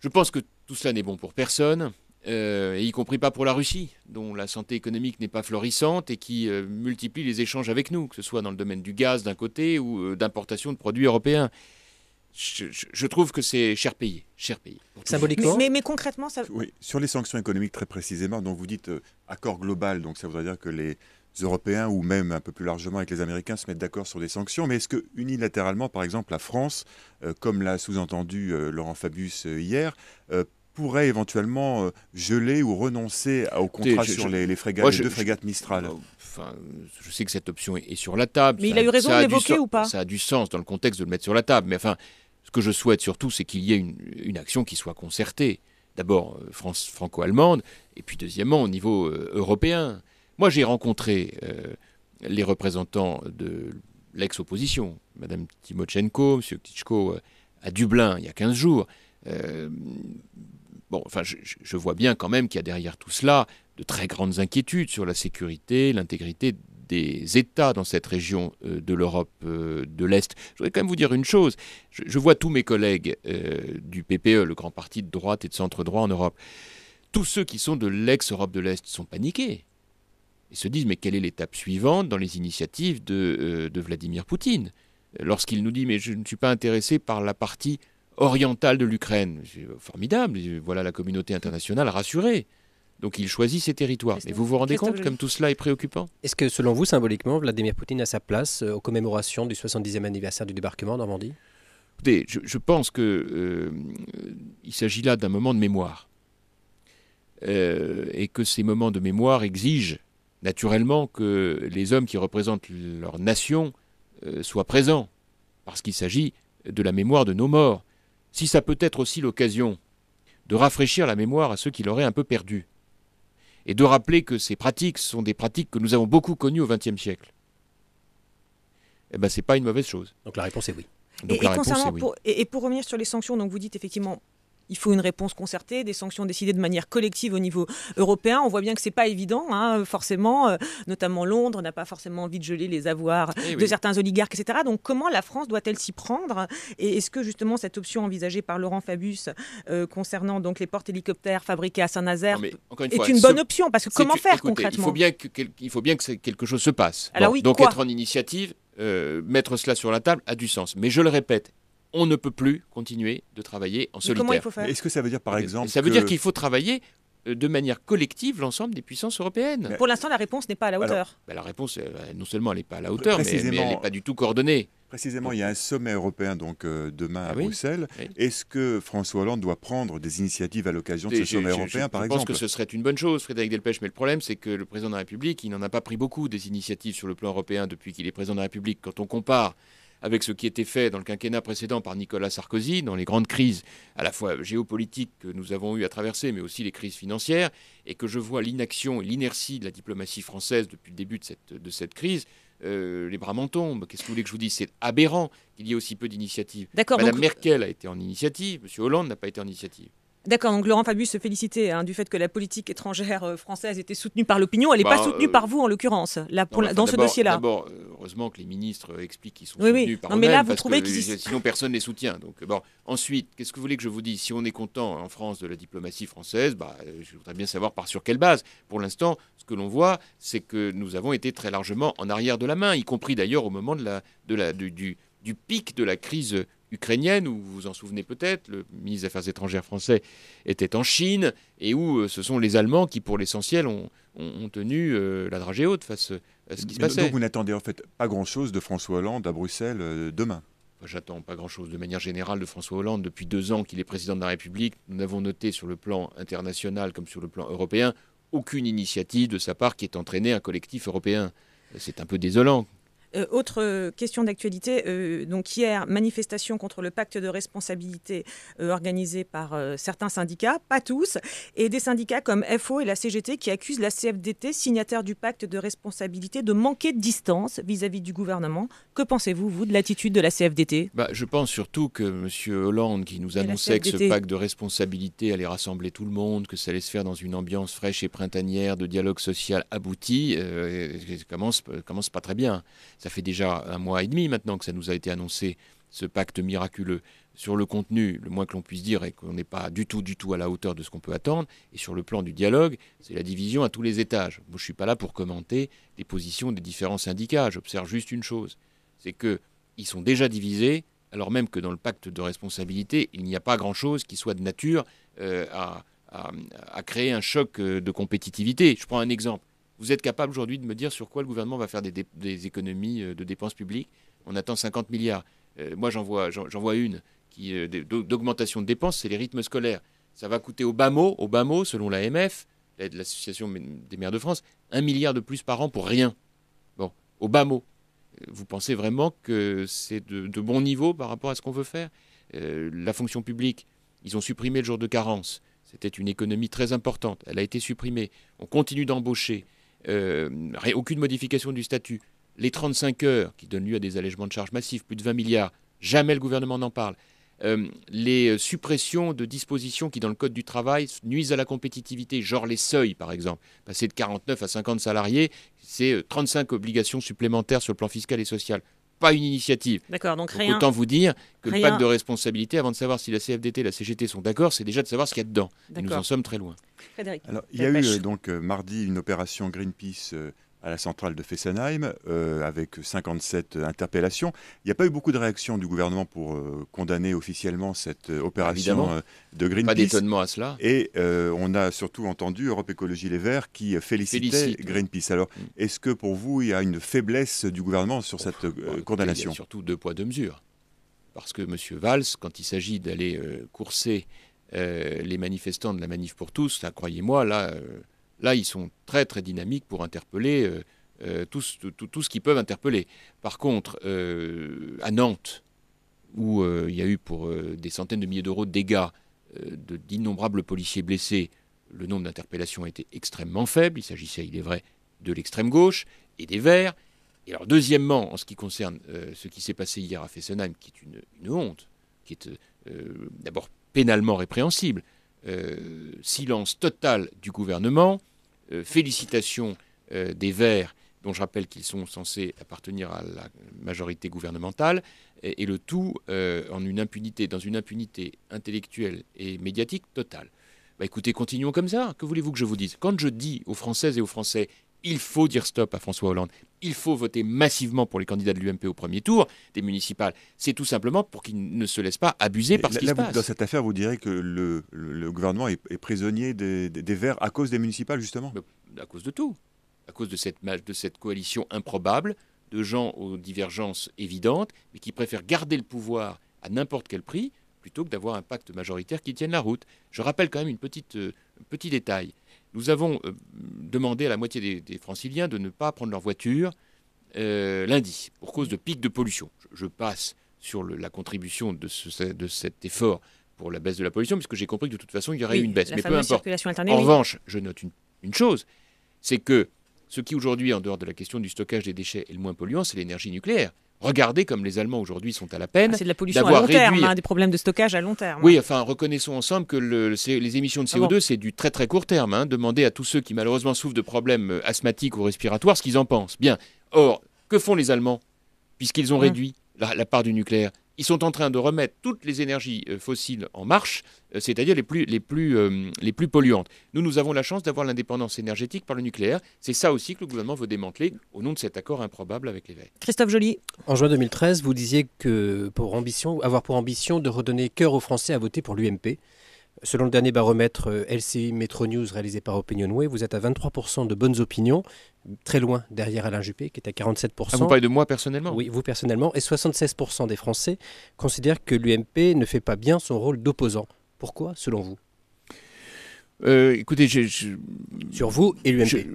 Je pense que tout cela n'est bon pour personne. Euh, et y compris pas pour la Russie, dont la santé économique n'est pas florissante et qui euh, multiplie les échanges avec nous, que ce soit dans le domaine du gaz d'un côté ou euh, d'importation de produits européens. Je, trouve que c'est cher pays cher payé. Symboliquement. Mais, mais, concrètement, ça. Oui, sur les sanctions économiques très précisément. dont vous dites accord global, donc ça voudrait dire que les Européens ou même un peu plus largement avec les Américains se mettent d'accord sur des sanctions. Mais est-ce que unilatéralement, par exemple, la France, comme l'a sous-entendu Laurent Fabius hier, pourrait éventuellement euh, geler ou renoncer au contrat sur les, frégates, deux frégates Mistral euh, Enfin, je sais que cette option est sur la table. Mais il a eu raison de l'évoquer ou pas Ça a du sens dans le contexte de le mettre sur la table. Mais enfin, ce que je souhaite surtout, c'est qu'il y ait une, action qui soit concertée. D'abord euh, franco-allemande, et puis deuxièmement au niveau européen. Moi, j'ai rencontré les représentants de l'ex-opposition, Mme Timochenko, M. Klitschko, à Dublin il y a 15 jours bon, enfin, je, vois bien quand même qu'il y a derrière tout cela de très grandes inquiétudes sur la sécurité, l'intégrité des États dans cette région euh, de l'Europe euh, de l'Est. Je voudrais quand même vous dire une chose. Je, vois tous mes collègues euh, du PPE, le grand parti de droite et de centre-droit en Europe. Tous ceux qui sont de l'ex-Europe de l'Est sont paniqués. Ils se disent, mais quelle est l'étape suivante dans les initiatives de, de Vladimir Poutine Lorsqu'il nous dit, mais je ne suis pas intéressé par la partie orientale de l'Ukraine. Euh, formidable, voilà la communauté internationale rassurée. Donc il choisit ses territoires. Mais vous vous rendez compte comme tout cela est préoccupant Est-ce que selon vous, symboliquement, Vladimir Poutine a sa place euh, aux commémorations du 70e anniversaire du débarquement en Normandie Écoutez, je, pense qu'il euh, s'agit là d'un moment de mémoire. et que ces moments de mémoire exigent naturellement que les hommes qui représentent leur nation soient présents, parce qu'il s'agit de la mémoire de nos morts si ça peut être aussi l'occasion de rafraîchir la mémoire à ceux qui l'auraient un peu perdue, et de rappeler que ces pratiques sont des pratiques que nous avons beaucoup connues au XXe siècle, eh ben, ce n'est pas une mauvaise chose. Donc la réponse est oui. et, pour, et, pour revenir sur les sanctions, donc vous dites effectivement il faut une réponse concertée, des sanctions décidées de manière collective au niveau européen. On voit bien que ce n'est pas évident, hein, forcément. Euh, notamment Londres n'a pas forcément envie de geler les avoirs eh de certains oligarques, etc. Donc comment la France doit-elle s'y prendre Et est-ce que justement cette option envisagée par Laurent Fabius euh, concernant donc les portes hélicoptères fabriquées à Saint-Nazaire est une bonne option Parce que comment faire concrètement Il faut bien que, faut bien que quelque chose se passe. donc être en initiative, euh, mettre cela sur la table a du sens. Mais je le répète, on ne peut plus continuer de travailler en solitaire. comment Est-ce que ça veut dire par eh exemple Ça veut dire qu'il faut travailler euh, de manière collective l'ensemble des puissances européennes. Pour l'instant, la réponse n'est pas à la hauteur. Bah, la réponse, euh, bah, non seulement elle n'est pas à la hauteur, mais, elle n'est pas du tout coordonnée. Précisément, il y a un sommet européen donc euh, demain ah à Bruxelles. Est-ce que François Hollande doit prendre des initiatives à l'occasion de ce sommet européen, par exemple Je pense que ce serait une bonne chose, Frédéric Delpech. Mais le problème, c'est que le président de la République, il n'en a pas pris beaucoup des initiatives sur le plan européen depuis qu'il est président de la République. Quand on compare avec ce qui était fait dans le quinquennat précédent par Nicolas Sarkozy, dans les grandes crises à la fois géopolitiques que nous avons eu à traverser, mais aussi les crises financières, et que je vois l'inaction et l'inertie de la diplomatie française depuis le début de cette, crise, euh, les bras m'en tombent. Qu'est-ce que vous voulez que je vous dise C'est aberrant qu'il y ait aussi peu d'initiatives. Madame Merkel a été en initiative, M. Hollande n'a pas été en initiative. D'accord, donc Laurent Fabius se félicitait hein, du fait que la politique étrangère euh, française était soutenue par l'opinion. Elle n'est pas bah, soutenue euh, par vous, en l'occurrence, là, dans ce dossier-là. D'abord, euh, heureusement que les ministres expliquent qu'ils sont soutenus par non, mais là, vous trouvez qu'ils sont sinon personne ne les soutient. Donc, bon. Ensuite, qu'est-ce que vous voulez que je vous dise Si on est content hein, en France de la diplomatie française, bah, je voudrais bien savoir par sur quelle base. Pour l'instant, ce que l'on voit, c'est que nous avons été très largement en arrière de la main, y compris d'ailleurs au moment de la, de la, du, du, du pic de la crise ukrainienne, où vous vous en souvenez peut-être, le ministre des Affaires étrangères français était en Chine, et où euh, ce sont les Allemands qui, pour l'essentiel, ont, tenu euh, la dragée haute face euh, à ce qui se passait. Donc vous n'attendez en fait pas grand-chose de François Hollande à Bruxelles demain J'attends pas grand-chose de manière générale de François Hollande. Depuis deux ans qu'il est président de la République, nous n'avons noté sur le plan international comme sur le plan européen aucune initiative de sa part qui ait entraîné un collectif européen. C'est un peu désolant. Euh, autre euh, question d'actualité, euh, donc hier, manifestation contre le pacte de responsabilité organisé par certains syndicats, pas tous, et des syndicats comme FO et la CGT qui accusent la CFDT, signataire du pacte de responsabilité, de manquer de distance vis-à-vis du gouvernement. Que pensez-vous, vous, de l'attitude de la CFDT bah, Je pense surtout que M. Hollande, qui nous annonçait que ce pacte de responsabilité allait rassembler tout le monde, que ça allait se faire dans une ambiance fraîche et printanière de dialogue social abouti, commence, commence pas très bien ça fait déjà un mois et demi maintenant que ça nous a été annoncé, ce pacte miraculeux. Sur le contenu, le moins que l'on puisse dire est qu'on n'est pas du tout, du tout à la hauteur de ce qu'on peut attendre. Et sur le plan du dialogue, c'est la division à tous les étages. Moi, je ne suis pas là pour commenter les positions des différents syndicats. J'observe juste une chose, c'est qu'ils sont déjà divisés, alors même que dans le pacte de responsabilité, il n'y a pas grand-chose qui soit de nature euh, à créer un choc euh, de compétitivité. Je prends un exemple. Vous êtes capable aujourd'hui de me dire sur quoi le gouvernement va faire des, économies euh, de dépenses publiques On attend 50 milliards. Euh, moi, j'en vois, j'en, vois une qui euh, d'augmentation de dépenses, c'est les rythmes scolaires. Ça va coûter au bas mot, au bas selon l'AMF, l'Association des maires de France, un milliard de plus par an pour rien. Bon, au bas mot. Vous pensez vraiment que c'est de, bon niveau par rapport à ce qu'on veut faire La fonction publique, ils ont supprimé le jour de carence. C'était une économie très importante. Elle a été supprimée. On continue d'embaucher. Euh, aucune modification du statut, les 35 heures qui donnent lieu à des allègements de charges massifs, plus de 20 milliards, jamais le gouvernement n'en parle. Euh, les suppressions de dispositions qui, dans le Code du travail, nuisent à la compétitivité, genre les seuils, par exemple. Passer de 49 à 50 salariés, c'est 35 euh, obligations supplémentaires sur le plan fiscal et social pas une initiative. D'accord, donc, Autant vous dire que le pacte de responsabilité, avant de savoir si la CFDT et la CGT sont d'accord, c'est déjà de savoir ce qu'il y a dedans. nous en sommes très loin. il y a eu euh, donc euh, mardi une opération Greenpeace euh, à la centrale de Fessenheim, euh, avec 57 interpellations. Il n'y a pas eu beaucoup de réactions du gouvernement pour euh, condamner officiellement cette euh, opération de Greenpeace. Pas d'étonnement à cela. Et on a surtout entendu Europe Écologie Les Verts qui félicitait Félicite. Greenpeace. Alors, mm. est-ce que pour vous, il y a une faiblesse du gouvernement sur cette bah, condamnation Il y a surtout deux poids, deux mesures. Parce que M. Valls, quand il s'agit d'aller courser les manifestants de la manif pour tous, croyez-moi, là... Là, ils sont très très dynamiques pour interpeller euh, euh, tout, ce qu'ils peuvent interpeller. Par contre, euh, à Nantes, où il y a eu pour des centaines de milliers d'euros de dégâts d'innombrables policiers blessés, le nombre d'interpellations a été extrêmement faible. Il s'agissait, il est vrai, de l'extrême gauche et des Verts. Et alors, deuxièmement, en ce qui concerne ce qui s'est passé hier à Fessenheim, qui est une honte, qui est d'abord pénalement répréhensible, euh, silence total du gouvernement, euh, félicitations euh, des Verts, dont je rappelle qu'ils sont censés appartenir à la majorité gouvernementale, et, le tout en une impunité, dans une impunité intellectuelle et médiatique totale. Bah, écoutez, continuons comme ça. Que voulez-vous que je vous dise Quand je dis aux Françaises et aux Français il faut dire stop à François Hollande. Il faut voter massivement pour les candidats de l'UMP au premier tour des municipales. C'est tout simplement pour qu'ils ne se laissent pas abuser par ce qui se passe. Dans cette affaire, vous direz que le, gouvernement est, prisonnier des, Verts à cause des municipales, justement À cause de tout. À cause de cette, de cette coalition improbable, de gens aux divergences évidentes, mais qui préfèrent garder le pouvoir à n'importe quel prix plutôt que d'avoir un pacte majoritaire qui tienne la route. Je rappelle quand même une petite, euh, un petit détail. Nous avons euh, demandé à la moitié des, franciliens de ne pas prendre leur voiture euh, lundi pour cause de pics de pollution. Je, passe sur la contribution de, cet effort pour la baisse de la pollution, puisque j'ai compris que de toute façon, il y aurait eu une baisse. Mais peu importe. En revanche, je note une, une chose, c'est que ce qui aujourd'hui, en dehors de la question du stockage des déchets, est le moins polluant, c'est l'énergie nucléaire. Regardez comme les Allemands aujourd'hui sont à la peine. Ah, c'est de la pollution à long terme, hein, des problèmes de stockage à long terme. Oui, hein. enfin, reconnaissons ensemble que les émissions de CO2, c'est du très très court terme. Hein. Demandez à tous ceux qui malheureusement souffrent de problèmes euh, asthmatiques ou respiratoires ce qu'ils en pensent. Bien. Or, que font les Allemands Puisqu'ils ont hum. réduit la part du nucléaire, ils sont en train de remettre toutes les énergies euh, fossiles en marche, euh, c'est-à-dire les plus, les, plus, euh, les plus polluantes. Nous, nous avons la chance d'avoir l'indépendance énergétique par le nucléaire. C'est ça aussi que le gouvernement veut démanteler au nom de cet accord improbable avec l'Évêque. Christophe Joly. En juin 2013, vous disiez que pour ambition, avoir pour ambition de redonner cœur aux Français à voter pour l'UMP. Selon le dernier baromètre LCI Metro News réalisé par OpinionWay, vous êtes à 23% de bonnes opinions très loin derrière Alain Juppé, qui est à 47%. Ah, vous parlez de moi personnellement Oui, vous personnellement. Et 76% des Français considèrent que l'UMP ne fait pas bien son rôle d'opposant. Pourquoi, selon vous euh, Écoutez, Sur vous et l'UMP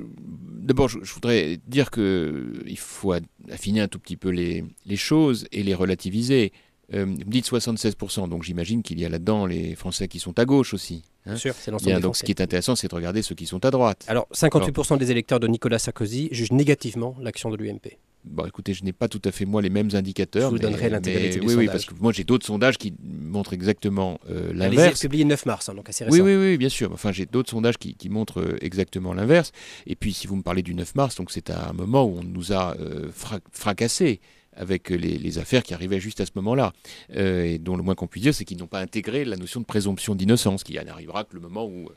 D'abord, je, voudrais dire qu'il faut affiner un tout petit peu les, les choses et les relativiser. Euh, vous dites 76%, donc j'imagine qu'il y a là-dedans les Français qui sont à gauche aussi. Hein. Bien sûr, c'est l'ensemble Donc ce qui est intéressant, c'est de regarder ceux qui sont à droite. Alors 58% des électeurs de Nicolas Sarkozy jugent négativement l'action de l'UMP. Bon, écoutez, je n'ai pas tout à fait moi les mêmes indicateurs. Je vous donnerai l'intégralité du oui, Oui, parce que moi j'ai d'autres sondages qui montrent exactement euh, l'inverse. Les publié le 9 mars, hein, donc assez récent. Oui, oui, bien sûr. Enfin, j'ai d'autres sondages qui, montrent euh, exactement l'inverse. Et puis, si vous me parlez du 9 mars, donc c'est un moment où on nous a euh, fracassé. fracassés avec les, affaires qui arrivaient juste à ce moment-là, euh, et dont le moins qu'on puisse dire, c'est qu'ils n'ont pas intégré la notion de présomption d'innocence, qui n'arrivera que le moment où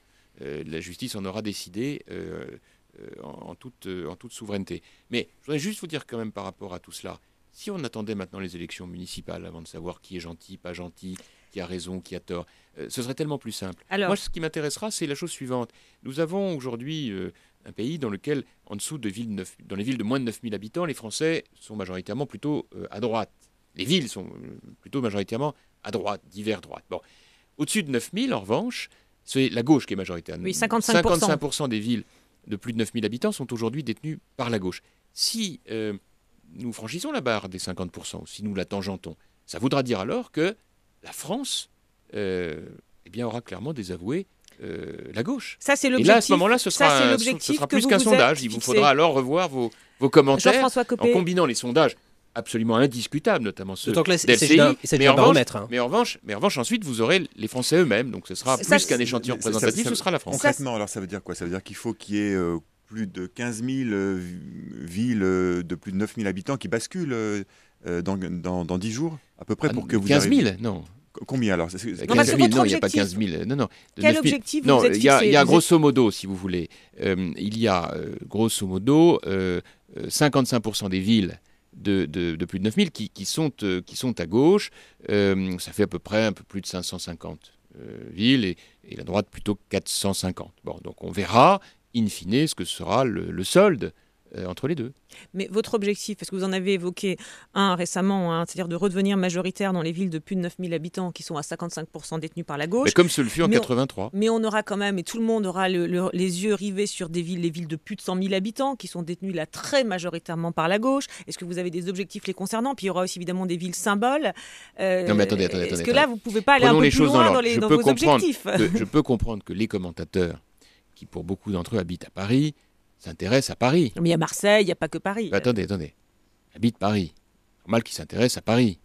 euh, la justice en aura décidé euh, en, toute, en toute souveraineté. Mais je voudrais juste vous dire quand même par rapport à tout cela, si on attendait maintenant les élections municipales avant de savoir qui est gentil, pas gentil, qui a raison, qui a tort, ce serait tellement plus simple. Moi, ce qui m'intéressera, c'est la chose suivante. Nous avons aujourd'hui un pays dans lequel, en dessous de villes dans les villes de moins de 9000 habitants, les Français sont majoritairement plutôt euh, à droite. Les villes sont euh, plutôt majoritairement à droite, divers droites. Bon. Au-dessus de 9000, en revanche, c'est la gauche qui est majoritaire. Oui, 55%. 55% des villes de plus de 9000 habitants sont aujourd'hui détenues par la gauche. Si euh, nous franchissons la barre des 50%, si nous la tangentons, ça voudra dire alors que la France eh bien, aura clairement désavoué euh, la gauche. Ça, c'est l'objectif. Et là, à ce moment-là, ce sera, plus qu'un sondage. Il vous faudra alors revoir vos, commentaires en combinant les sondages absolument indiscutables, notamment ceux de là, hein. mais, en revanche, mais, revanche, ensuite, vous aurez les Français eux-mêmes. Donc ce sera plus qu'un échantillon représentatif, ce sera la France. Concrètement, alors ça veut dire quoi Ça veut dire qu'il faut qu'il y ait euh, plus de 15 000 euh, villes de plus de 9 000 habitants qui basculent dans, 10 jours, à peu près, ah, pour que vous 15 000 Non Combien alors non, 15 000, non, il n'y a pas 15 000. Non, non. Quel objectif non, vous êtes il, y il y a, grosso modo, si vous voulez, euh, il y a euh, grosso modo 55% euh, des villes de, de, plus de 9 000 qui, qui, sont, qui sont à gauche. ça fait à peu près un peu plus de 550 villes et, et, la droite plutôt 450. Bon, donc on verra in fine ce que sera le solde euh, entre les deux. Mais votre objectif, parce que vous en avez évoqué un récemment, hein, c'est-à-dire de redevenir majoritaire dans les villes de plus de 9000 habitants qui sont à 55% détenues par la gauche. Mais comme ce le fut en 1983. 83. mais on aura quand même, et tout le monde aura les yeux rivés sur des villes, les villes de plus de 100 000 habitants qui sont détenues là très majoritairement par la gauche. Est-ce que vous avez des objectifs les concernant Puis il y aura aussi évidemment des villes symboles. Euh, non mais attendez, attendez. Est-ce que là, vous ne pouvez pas aller un peu plus loin dans, les, vos objectifs Je peux comprendre que les commentateurs qui pour beaucoup d'entre eux habitent à Paris, s'intéresse à Paris. Mais il y a Marseille, il n'y a pas que Paris. attendez, attendez. Habite Paris. Normal qu'ils s'intéressent à Paris.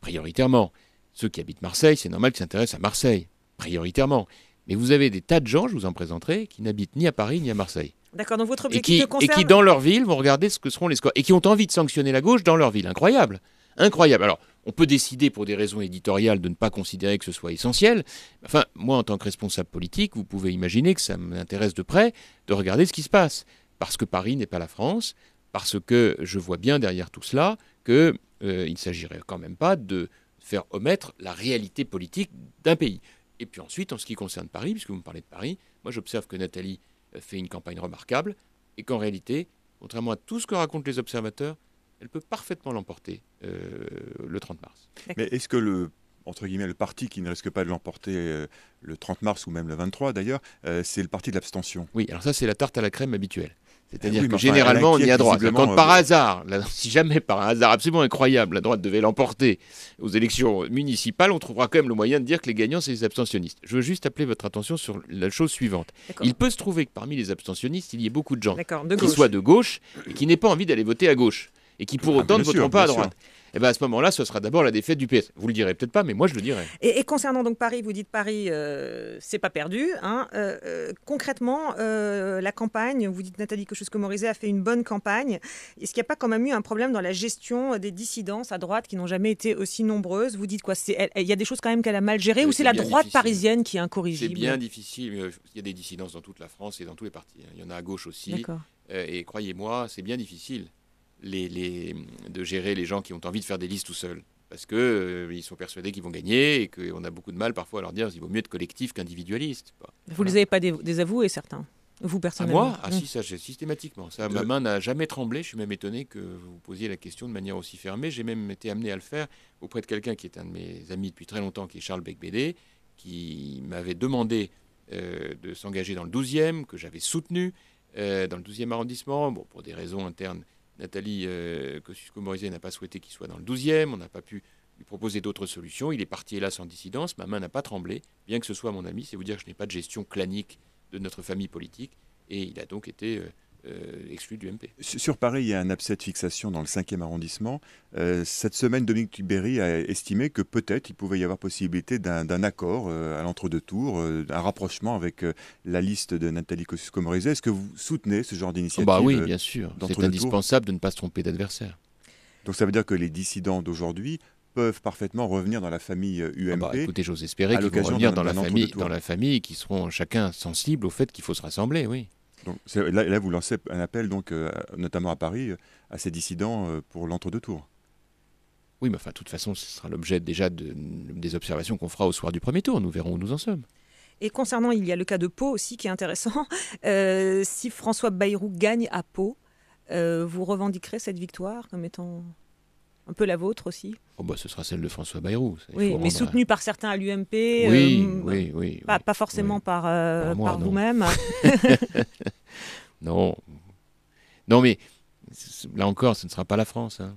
Prioritairement. Ceux qui habitent Marseille, c'est normal qu'ils s'intéressent à Marseille. Prioritairement. Mais vous avez des tas de gens, je vous en présenterai, qui n'habitent ni à Paris ni à Marseille. D'accord, donc votre objectif et qui, et qui, dans leur ville, vont regarder ce que seront les scores. Et qui ont envie de sanctionner la gauche dans leur ville. Incroyable incroyable. Alors, on peut décider pour des raisons éditoriales de ne pas considérer que ce soit essentiel. Enfin, moi, en tant que responsable politique, vous pouvez imaginer que ça m'intéresse de près de regarder ce qui se passe. Parce que Paris n'est pas la France, parce que je vois bien derrière tout cela qu'il euh, il ne s'agirait quand même pas de faire omettre la réalité politique d'un pays. Et puis ensuite, en ce qui concerne Paris, puisque vous me parlez de Paris, moi j'observe que Nathalie euh, fait une campagne remarquable et qu'en réalité, contrairement à tout ce que racontent les observateurs, elle peut parfaitement l'emporter euh, le 30 mars. Mais est-ce que le entre guillemets, le parti qui ne risque pas de l'emporter euh, le 30 mars ou même le 23 d'ailleurs, euh, c'est le parti de l'abstention. Oui, alors ça c'est la tarte à la crème habituelle. C'est-à-dire que généralement, on est à droite. Quand par hasard, si jamais par hasard absolument incroyable, la droite devait l'emporter aux élections municipales, on trouvera quand même le moyen de dire que les gagnants, c'est les abstentionnistes. Je veux juste appeler votre attention sur la chose suivante. Il peut se trouver que parmi les abstentionnistes, il y ait beaucoup de gens qui soient de gauche et qui n'aient pas envie d'aller voter à gauche et qui pour ah, autant ne voteront pas à droite. Et eh bien à ce moment-là, ce sera d'abord la défaite du PS. Vous le direz peut-être pas, mais moi je le dirai. Et, concernant donc Paris, vous dites Paris, euh, c'est pas perdu. Hein. Euh, euh, concrètement, la campagne, vous dites Nathalie Kosciusko-Morizet a fait une bonne campagne. Est-ce qu'il n'y a pas quand même eu un problème dans la gestion des dissidences à droite qui n'ont jamais été aussi nombreuses Vous dites quoi Il y a des choses quand même qu'elle a mal gérées ou c'est la droite parisienne qui est incorrigible C'est bien difficile. Il y a des dissidences dans toute la France et dans tous les partis. Hein. Il y en a à gauche aussi. Et croyez-moi, c'est bien difficile les, de gérer les gens qui ont envie de faire des listes tout seuls. Parce qu'ils euh, ils sont persuadés qu'ils vont gagner et qu'on a beaucoup de mal parfois à leur dire il vaut mieux être collectif qu'individualiste. Vous ne les avez pas désavoués, certains vous personnellement ah, Moi, ah, mmh. si, systématiquement. Ça, Ma main n'a jamais tremblé. Je suis même étonné que vous posiez la question de manière aussi fermée. J'ai même été amené à le faire auprès de quelqu'un qui est un de mes amis depuis très longtemps, qui est Charles Becbédé, qui m'avait demandé euh, de s'engager dans le 12e, que j'avais soutenu euh, dans le 12e arrondissement, bon, pour des raisons internes Nathalie Kosciusko-Morizet euh, n'a pas souhaité qu'il soit dans le 12e, on n'a pas pu lui proposer d'autres solutions, il est parti hélas sans dissidence, ma main n'a pas tremblé, bien que ce soit mon ami, c'est vous dire que je n'ai pas de gestion clanique de notre famille politique, et il a donc été... Euh, euh, exclus du MP. Sur Paris, il y a un abcès de fixation dans le 5e arrondissement. Euh, cette semaine, Dominique Tiberi a estimé que peut-être il pouvait y avoir possibilité d'un accord euh, à l'entre-deux tours, un rapprochement avec la liste de Nathalie Kosciusko-Morizet. Est-ce que vous soutenez ce genre d'initiative bah Oui, bien sûr. C'est indispensable de ne pas se tromper d'adversaire. Donc ça veut dire que les dissidents d'aujourd'hui peuvent parfaitement revenir dans la famille UMP. Ah bah, écoutez, j'ose espérer qu'ils vont revenir dans, la famille, dans la famille, qui seront chacun sensibles au fait qu'il faut se rassembler, oui. Donc, là, vous lancez un appel, donc, euh, notamment à Paris, euh, à ces dissidents euh, pour l'entre-deux tours. Oui, mais enfin, de toute façon, ce sera l'objet déjà des observations qu'on fera au soir du premier tour. Nous verrons où nous en sommes. Et concernant, il y a le cas de Pau aussi qui est intéressant. si François Bayrou gagne à Pau, vous revendiquerez cette victoire comme étant un peu la vôtre aussi oh bah, Ce sera celle de François Bayrou. oui, mais soutenue par certains à l'UMP. Euh, oui, oui, oui, Pas, forcément par, euh, vous-même. non. non, mais là encore, ce ne sera pas la France. Hein.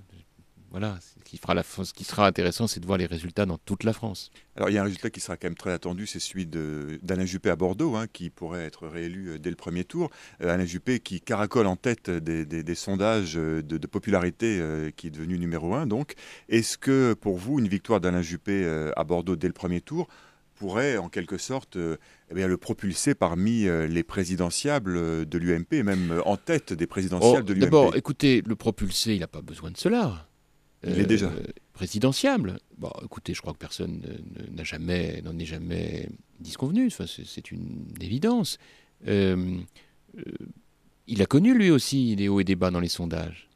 Voilà, ce qui, sera intéressant, c'est de voir les résultats dans toute la France. Alors il y a un résultat qui sera quand même très attendu, c'est celui d'Alain Juppé à Bordeaux, hein, qui pourrait être réélu euh, dès le premier tour. Euh, Alain Juppé qui caracole en tête des, sondages euh, de, popularité, qui est devenu numéro un. Donc, est-ce que pour vous, une victoire d'Alain Juppé à Bordeaux dès le premier tour pourrait en quelque sorte eh le propulser parmi les présidentiables de l'UMP, même en tête des présidentielles oh, de l'UMP D'abord, écoutez, le propulser, il n'a pas besoin de cela. Il est euh, déjà. présidentiable. écoutez, je crois que personne n'a jamais, n'en est jamais disconvenu. Enfin, c'est une évidence. Euh, euh, il a connu lui aussi des hauts et des bas dans les sondages.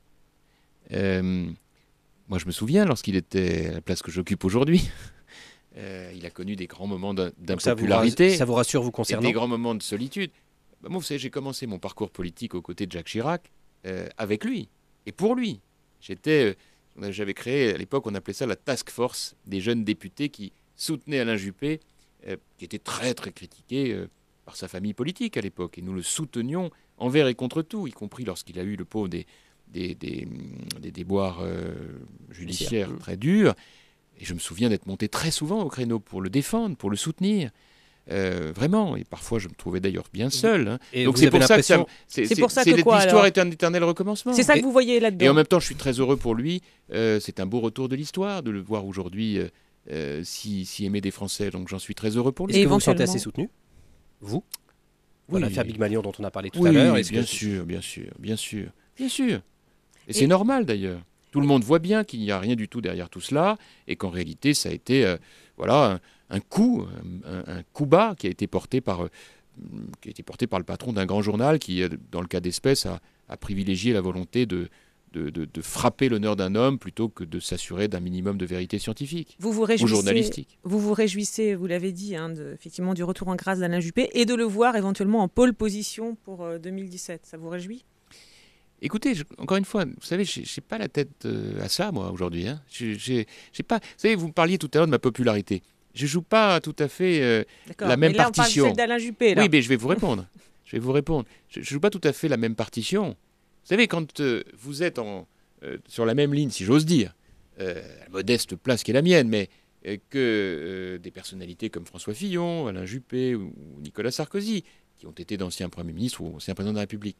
moi, je me souviens lorsqu'il était à la place que j'occupe aujourd'hui. il a connu des grands moments d'impopularité. Ça, ça, vous rassure vous concernant Des grands moments de solitude. Bah, moi, vous savez, j'ai commencé mon parcours politique aux côtés de Jacques Chirac, avec lui et pour lui. J'étais j'avais créé, à l'époque, on appelait ça la task force des jeunes députés qui soutenaient Alain Juppé, euh, qui était très, très critiqué euh, par sa famille politique à l'époque. Et nous le soutenions envers et contre tout, y compris lorsqu'il a eu le pot des, des, mm, déboires euh, judiciaires très durs. Et je me souviens d'être monté très souvent au créneau pour le défendre, pour le soutenir. Euh, vraiment, et parfois je me trouvais d'ailleurs bien seul. Hein. Et Donc c'est pour, ça que pour ça l'histoire est un éternel recommencement. C'est ça que vous voyez là-dedans. Et en même temps, je suis très heureux pour lui. Euh, c'est un beau retour de l'histoire de le voir aujourd'hui euh, euh si, aimé des Français. Donc j'en suis très heureux pour lui. est et vous vous sentez assez soutenu Vous Voilà, oui. l'affaire Big Malion dont on a parlé tout à l'heure. bien sûr, bien sûr, bien sûr, bien sûr. Et, c'est normal d'ailleurs. Tout le monde voit bien qu'il n'y a rien du tout derrière tout cela et qu'en réalité, ça a été voilà un coup, un, coup bas qui a été porté par, euh, qui a été porté par le patron d'un grand journal qui, euh, dans le cas d'espèce, a, privilégié la volonté de, de, frapper l'honneur d'un homme plutôt que de s'assurer d'un minimum de vérité scientifique vous vous réjouissez, journalistique. Vous vous réjouissez, vous l'avez dit, hein, effectivement du retour en grâce d'Alain Juppé et de le voir éventuellement en pôle position pour 2017. Euh, ça vous réjouit Écoutez, encore une fois, vous savez, je n'ai pas la tête à ça, moi, aujourd'hui. Hein. J'ai, pas... Vous vous me parliez tout à l'heure de ma popularité je joue pas tout à fait la même partition. Oui, mais je vais vous répondre. je vais vous répondre. Je, ne joue pas tout à fait la même partition. Vous savez, quand euh, vous êtes en, euh, sur la même ligne, si j'ose dire, euh, la modeste place qui est la mienne, mais que des personnalités comme François Fillon, Alain Juppé ou, Nicolas Sarkozy, qui ont été d'anciens premiers ministres ou anciens présidents de la République,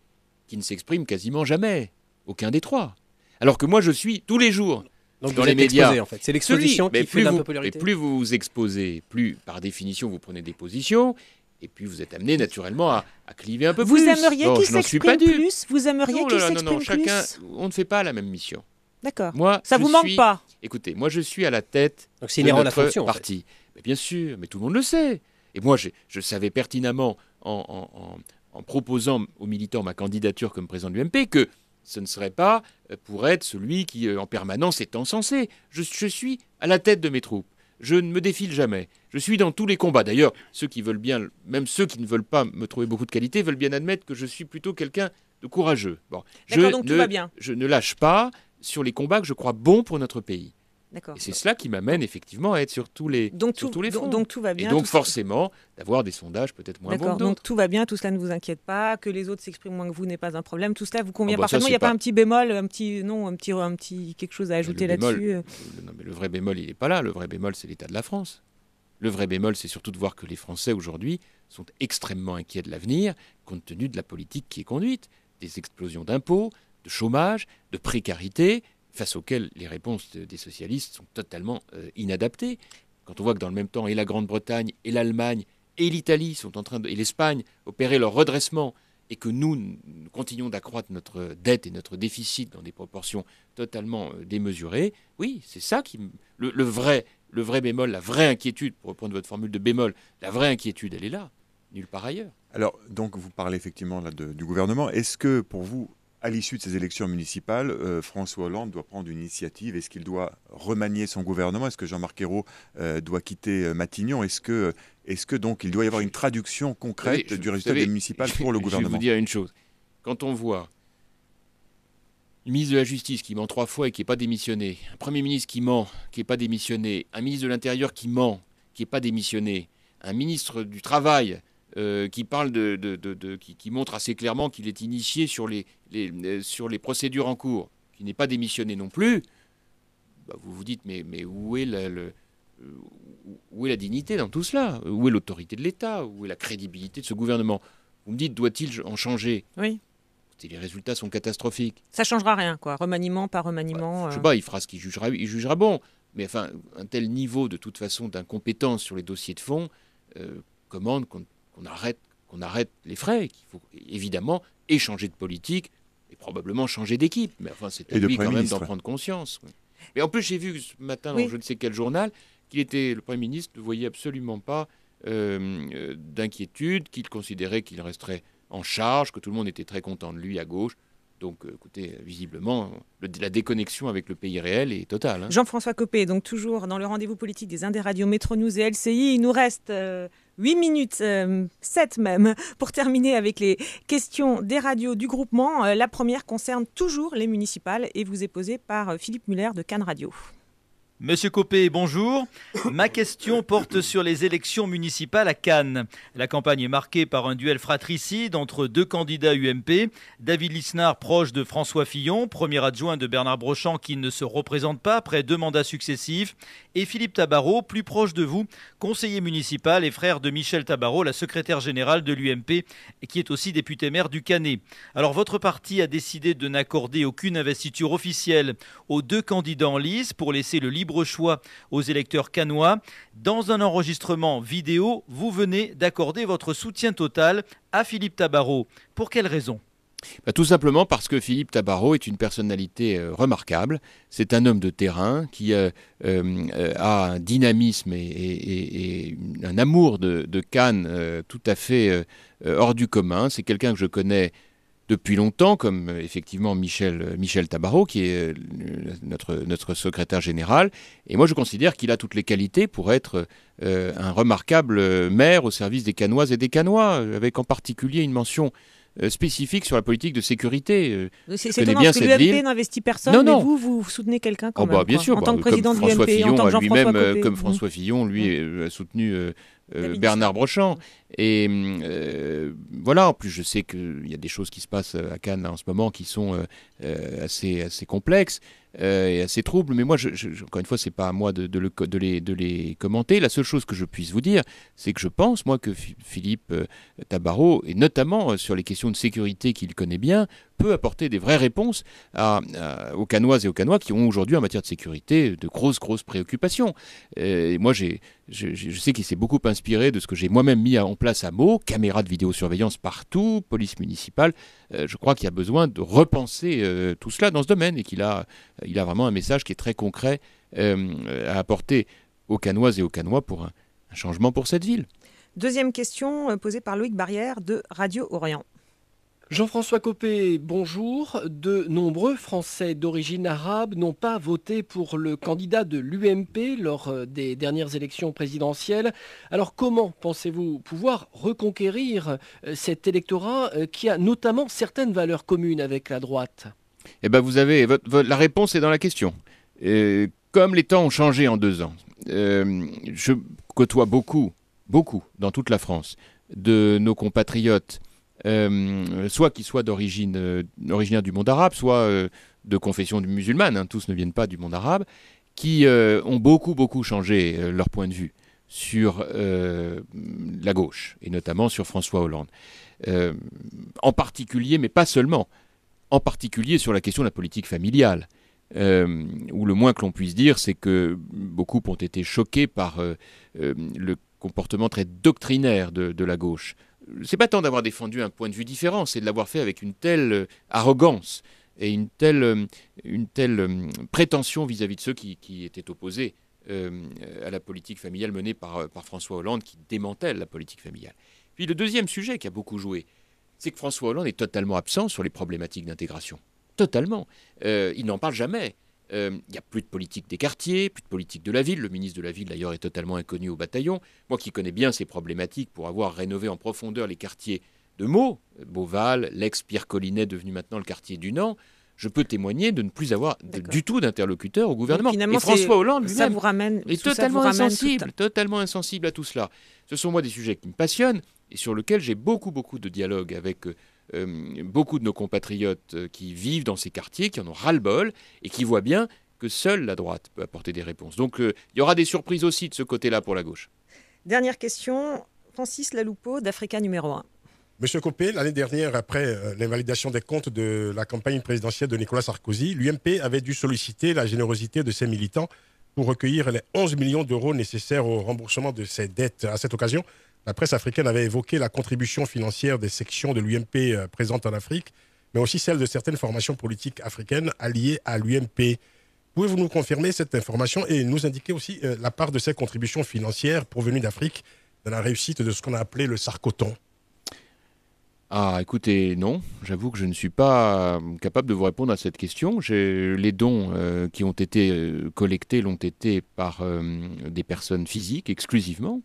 qui ne s'expriment quasiment jamais, aucun des trois. Alors que moi, je suis tous les jours donc dans les médias, en fait. c'est l'exposition qui plus vous, popularité. Mais plus vous vous exposez, plus par définition vous prenez des positions, et puis vous êtes amené naturellement à, cliver un peu vous Aimeriez bon, je suis pas plus Vous aimeriez qu'il s'exprime plus non, non, chacun, on ne fait pas la même mission. D'accord. Moi, ça vous manque pas. Écoutez, moi je suis à la tête Donc de notre parti. bien sûr, mais tout le monde le sait. Et moi, je, savais pertinemment en, en proposant aux militants ma candidature comme président de l'UMP que ce ne serait pas euh, pour être celui qui euh, en permanence est encensé. Je, suis à la tête de mes troupes. Je ne me défile jamais. Je suis dans tous les combats. D'ailleurs, ceux qui veulent bien, même ceux qui ne veulent pas me trouver beaucoup de qualité, veulent bien admettre que je suis plutôt quelqu'un de courageux. Bon, tout va bien. je ne lâche pas sur les combats que je crois bons pour notre pays c'est cela qui m'amène effectivement à être sur tous les, tous les Donc, tout va bien. Et donc forcément, d'avoir des sondages peut-être moins bons. Donc tout va bien, tout cela ne vous inquiète pas, que les autres s'expriment moins que vous n'est pas un problème. Tout cela vous convient ah bah parfaitement. il n'y a pas... un petit bémol, un petit non, un petit, un petit quelque chose à ajouter là-dessus. Euh. Non, mais le vrai bémol, il n'est pas là. Le vrai bémol, c'est l'état de la France. Le vrai bémol, c'est surtout de voir que les Français aujourd'hui sont extrêmement inquiets de l'avenir compte tenu de la politique qui est conduite, des explosions d'impôts, de chômage, de précarité, face auxquelles les réponses des socialistes sont totalement euh, inadaptées. Quand on voit que dans le même temps, et la Grande-Bretagne, et l'Allemagne, et l'Italie sont en train de, et l'Espagne opérer leur redressement, et que nous, continuons d'accroître notre dette et notre déficit dans des proportions totalement euh, démesurées, oui, c'est ça qui le, vrai, le vrai bémol, la vraie inquiétude, pour reprendre votre formule de bémol, la vraie inquiétude, elle est là, nulle part ailleurs. Alors, donc, vous parlez effectivement là du gouvernement. Est-ce que pour vous, à l'issue de ces élections municipales, euh, François Hollande doit prendre une initiative. Est-ce qu'il doit remanier son gouvernement Est-ce que Jean-Marc Ayrault euh, doit quitter euh, Matignon Est-ce que, est que donc il doit y avoir une traduction concrète du résultat municipal des municipales pour le gouvernement Je vais vous dire une chose. Quand on voit une ministre de la Justice qui ment trois fois et qui n'est pas démissionné, un Premier ministre qui ment, qui n'est pas démissionné, un ministre de l'Intérieur qui ment, qui n'est pas démissionné, un ministre du Travail euh, qui parle de, de, de, qui, montre assez clairement qu'il est initié sur les, euh, sur les procédures en cours, qui n'est pas démissionné non plus, bah, vous vous dites mais, mais où, est la, le, euh, où est la dignité dans tout cela Où est l'autorité de l'État Où est la crédibilité de ce gouvernement Vous me dites doit-il en changer Oui. les résultats sont catastrophiques. Ça changera rien, quoi. Remaniement par remaniement. Je bah, je sais pas, il fera ce qu'il jugera, il jugera bon. Mais enfin, un tel niveau de toute façon d'incompétence sur les dossiers de fond commande qu'on ne qu'on arrête, qu'on arrête les frais, qu'il faut évidemment échanger de politique et probablement changer d'équipe. Mais enfin, c'est à lui quand même d'en prendre conscience. mais en plus, j'ai vu ce matin dans je ne sais quel journal qu'il était le Premier ministre ne voyait absolument pas euh, d'inquiétude, qu'il considérait qu'il resterait en charge, que tout le monde était très content de lui à gauche. Donc, euh, écoutez, visiblement, la déconnexion avec le pays réel est totale. Hein. Jean-François Copé, donc toujours dans le rendez-vous politique des Indes Radio Métro News et LCI. Il nous reste euh, huit 8 minutes, 7 euh, même, pour terminer avec les questions des radios du groupement. la première concerne toujours les municipales et vous est posée par Philippe Muller de Cannes Radio. Monsieur Copé, bonjour. Ma question porte sur les élections municipales à Cannes. La campagne est marquée par un duel fratricide entre deux candidats UMP. David Lisnard, proche de François Fillon, premier adjoint de Bernard Brochamp qui ne se représente pas après deux mandats successifs, et Philippe Tabarot, plus proche de vous, conseiller municipal et frère de Michel Tabarot, la secrétaire générale de l'UMP, qui est aussi député maire du Canet. Alors votre parti a décidé de n'accorder aucune investiture officielle aux deux candidats en pour laisser le libre choix aux électeurs canois. Dans un enregistrement vidéo, vous venez d'accorder votre soutien total à Philippe Tabarot. Pour quelle raison bah, tout simplement parce que Philippe Tabarot est une personnalité euh, remarquable. C'est un homme de terrain qui euh, euh, a un dynamisme et, un amour de, Cannes tout à fait hors du commun. C'est quelqu'un que je connais depuis longtemps, comme euh, effectivement Michel, euh, Michel Tabarot, qui est euh, notre, notre secrétaire général. Et moi, je considère qu'il a toutes les qualités pour être un remarquable maire au service des Canoises et des Canois, avec en particulier une mention spécifique sur la politique de sécurité. C'est bien parce que n'investit personne, non, non. vous, vous soutenez quelqu'un quand oh, bah, même. bien sûr, en tant bah, que président de l'UMP, en tant que François comme François Fillon, lui, hein. mmh. a soutenu Bernard Brochant. Et euh, voilà, en plus je sais qu'il y a des choses qui se passent euh, à Cannes en ce moment qui sont euh, assez, assez complexes et assez troubles, mais moi, je, encore une fois, c'est pas à moi de, les, de, les, commenter. La seule chose que je puisse vous dire, c'est que je pense, moi, que Philippe Tabarot, et notamment sur les questions de sécurité qu'il connaît bien, peut apporter des vraies réponses aux Canoises et aux Canois qui ont aujourd'hui en matière de sécurité de grosses, grosses préoccupations. et moi, j'ai, je, sais qu'il s'est beaucoup inspiré de ce que j'ai moi-même mis en place à mots, caméras de vidéosurveillance partout, police municipale. Euh, je crois qu'il y a besoin de repenser euh, tout cela dans ce domaine et qu'il a, il a vraiment un message qui est très concret euh, à apporter aux Canoises et aux Canois pour un, un changement pour cette ville. Deuxième question posée par Loïc Barrière de Radio Orient. Jean-François Copé, bonjour. De nombreux Français d'origine arabe n'ont pas voté pour le candidat de l'UMP lors euh, des dernières élections présidentielles. Alors comment pensez-vous pouvoir reconquérir euh, cet électorat euh, qui a notamment certaines valeurs communes avec la droite Eh bien vous avez, la réponse est dans la question. comme les temps ont changé en deux ans, je côtoie beaucoup, beaucoup dans toute la France de nos compatriotes euh, soit qu'ils soient d'origine euh, originaire du monde arabe, soit euh, de confession musulmane, hein, tous ne viennent pas du monde arabe, qui ont beaucoup beaucoup changé leur point de vue sur la gauche et notamment sur François Hollande, en particulier, mais pas seulement, en particulier sur la question de la politique familiale. Euh, où le moins que l'on puisse dire, c'est que beaucoup ont été choqués par le comportement très doctrinaire de la gauche c'est pas tant d'avoir défendu un point de vue différent, c'est de l'avoir fait avec une telle euh, arrogance et une telle, euh, une telle euh, prétention vis-à-vis de ceux qui, étaient opposés à la politique familiale menée par, par François Hollande, qui démantèle la politique familiale. Puis le deuxième sujet qui a beaucoup joué, c'est que François Hollande est totalement absent sur les problématiques d'intégration. Totalement. il n'en parle jamais. Euh, il n'y a plus de politique des quartiers, plus de politique de la ville. Le ministre de la Ville, d'ailleurs, est totalement inconnu au bataillon. Moi qui connais bien ces problématiques pour avoir rénové en profondeur les quartiers de Meaux, Beauval, l'ex-Pierre Collinet devenu maintenant le quartier du Nant, je peux témoigner de ne plus avoir du tout d'interlocuteur au gouvernement. Et François Hollande lui ramène, est totalement insensible, totalement insensible à tout cela. Ce sont moi des sujets qui me passionnent et sur lesquels j'ai beaucoup beaucoup de dialogues avec euh, euh, beaucoup de nos compatriotes euh, qui vivent dans ces quartiers, qui en ont ras-le-bol et qui voient bien que seule la droite peut apporter des réponses. Donc euh, il y aura des surprises aussi de ce côté-là pour la gauche. Dernière question, Francis Laloupeau d'Africa numéro 1. Monsieur Copé, l'année dernière, après l'invalidation des comptes de la campagne présidentielle de Nicolas Sarkozy, l'UMP avait dû solliciter la générosité de ses militants pour recueillir les 11 millions d'euros nécessaires au remboursement de ses dettes. À cette occasion, la presse africaine avait évoqué la contribution financière des sections de l'UMP euh, présentes en Afrique, mais aussi celle de certaines formations politiques africaines alliées à l'UMP. Pouvez-vous nous confirmer cette information et nous indiquer aussi euh, la part de ces contributions financières provenues d'Afrique dans la réussite de ce qu'on a appelé le sarcoton ah, écoutez, non, j'avoue que je ne suis pas euh, capable de vous répondre à cette question. Les dons qui ont été collectés l'ont été par des personnes physiques exclusivement,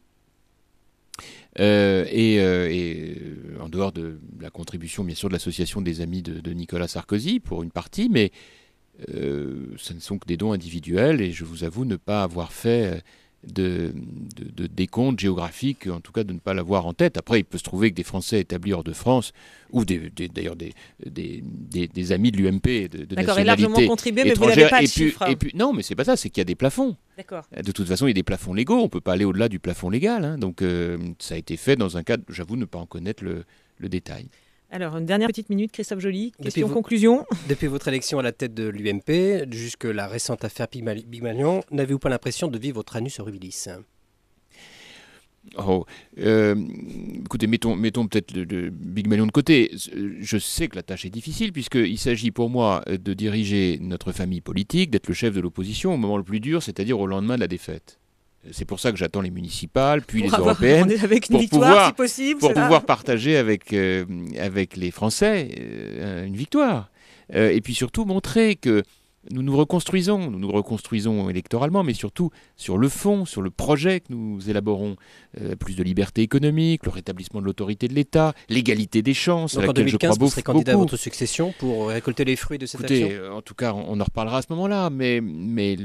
euh, et, euh, euh, en dehors de la contribution, bien sûr, de l'association des amis de, Nicolas Sarkozy pour une partie, mais ce ne sont que des dons individuels et je vous avoue ne pas avoir fait de, de, de, en tout cas de ne pas l'avoir en tête. Après, il peut se trouver que des Français établis hors de France, ou d'ailleurs des amis de l'UMP, de, et largement contribué, mais vous n'avez pas de et non, mais c'est pas ça, c'est qu'il y a des plafonds. De toute façon, il y a des plafonds légaux, on ne peut pas aller au-delà du plafond légal. Hein. donc euh, ça a été fait dans un cadre, j'avoue ne pas en connaître le détail. Alors, une dernière petite minute, Christophe Joly, question conclusion. depuis votre élection à la tête de l'UMP, jusque la récente affaire Big Malion, n'avez-vous pas l'impression de vivre votre anus horribilis Oh, euh, écoutez, mettons, peut-être le, Big Malion de côté. Euh, je sais que la tâche est difficile, puisqu'il s'agit pour moi de diriger notre famille politique, d'être le chef de l'opposition au moment le plus dur, c'est-à-dire au lendemain de la défaite. C'est pour ça que j'attends les municipales, puis les européennes, pour pouvoir, partager avec, euh, les Français euh, une victoire. Euh, et puis surtout montrer que nous nous reconstruisons, nous nous reconstruisons électoralement, mais surtout sur le fond, sur le projet que nous élaborons. Euh, plus de liberté économique, le rétablissement de l'autorité de l'État, l'égalité des chances. en 2015, je vous serez candidat à votre succession pour euh, récolter les fruits de cette Écoutez, action. En tout cas, on, en reparlera à ce moment-là, mais, mais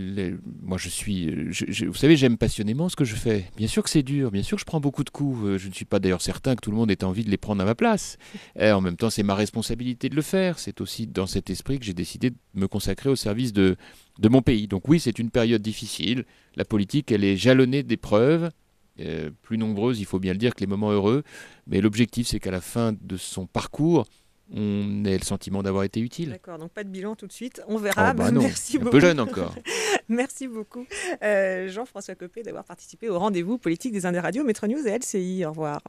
moi je suis. Euh, vous savez, j'aime passionnément ce que je fais. Bien sûr que c'est dur, bien sûr que je prends beaucoup de coups. Je ne suis pas d'ailleurs certain que tout le monde ait envie de les prendre à ma place. Eh, en même temps, c'est ma responsabilité de le faire. C'est aussi dans cet esprit que j'ai décidé de me consacrer au service service de, de mon pays. Donc oui, c'est une période difficile. La politique, elle est jalonnée d'épreuves, euh, plus nombreuses, il faut bien le dire, que les moments heureux. Mais l'objectif, c'est qu'à la fin de son parcours, on ait le sentiment d'avoir été utile. D'accord, donc pas de bilan tout de suite, on verra. Merci oh, beaucoup. Bah Merci un peu jeune encore. Merci beaucoup, euh, Jean-François Copé, d'avoir participé au rendez-vous politique des Indes Radio, Métro News et LCI. Au revoir.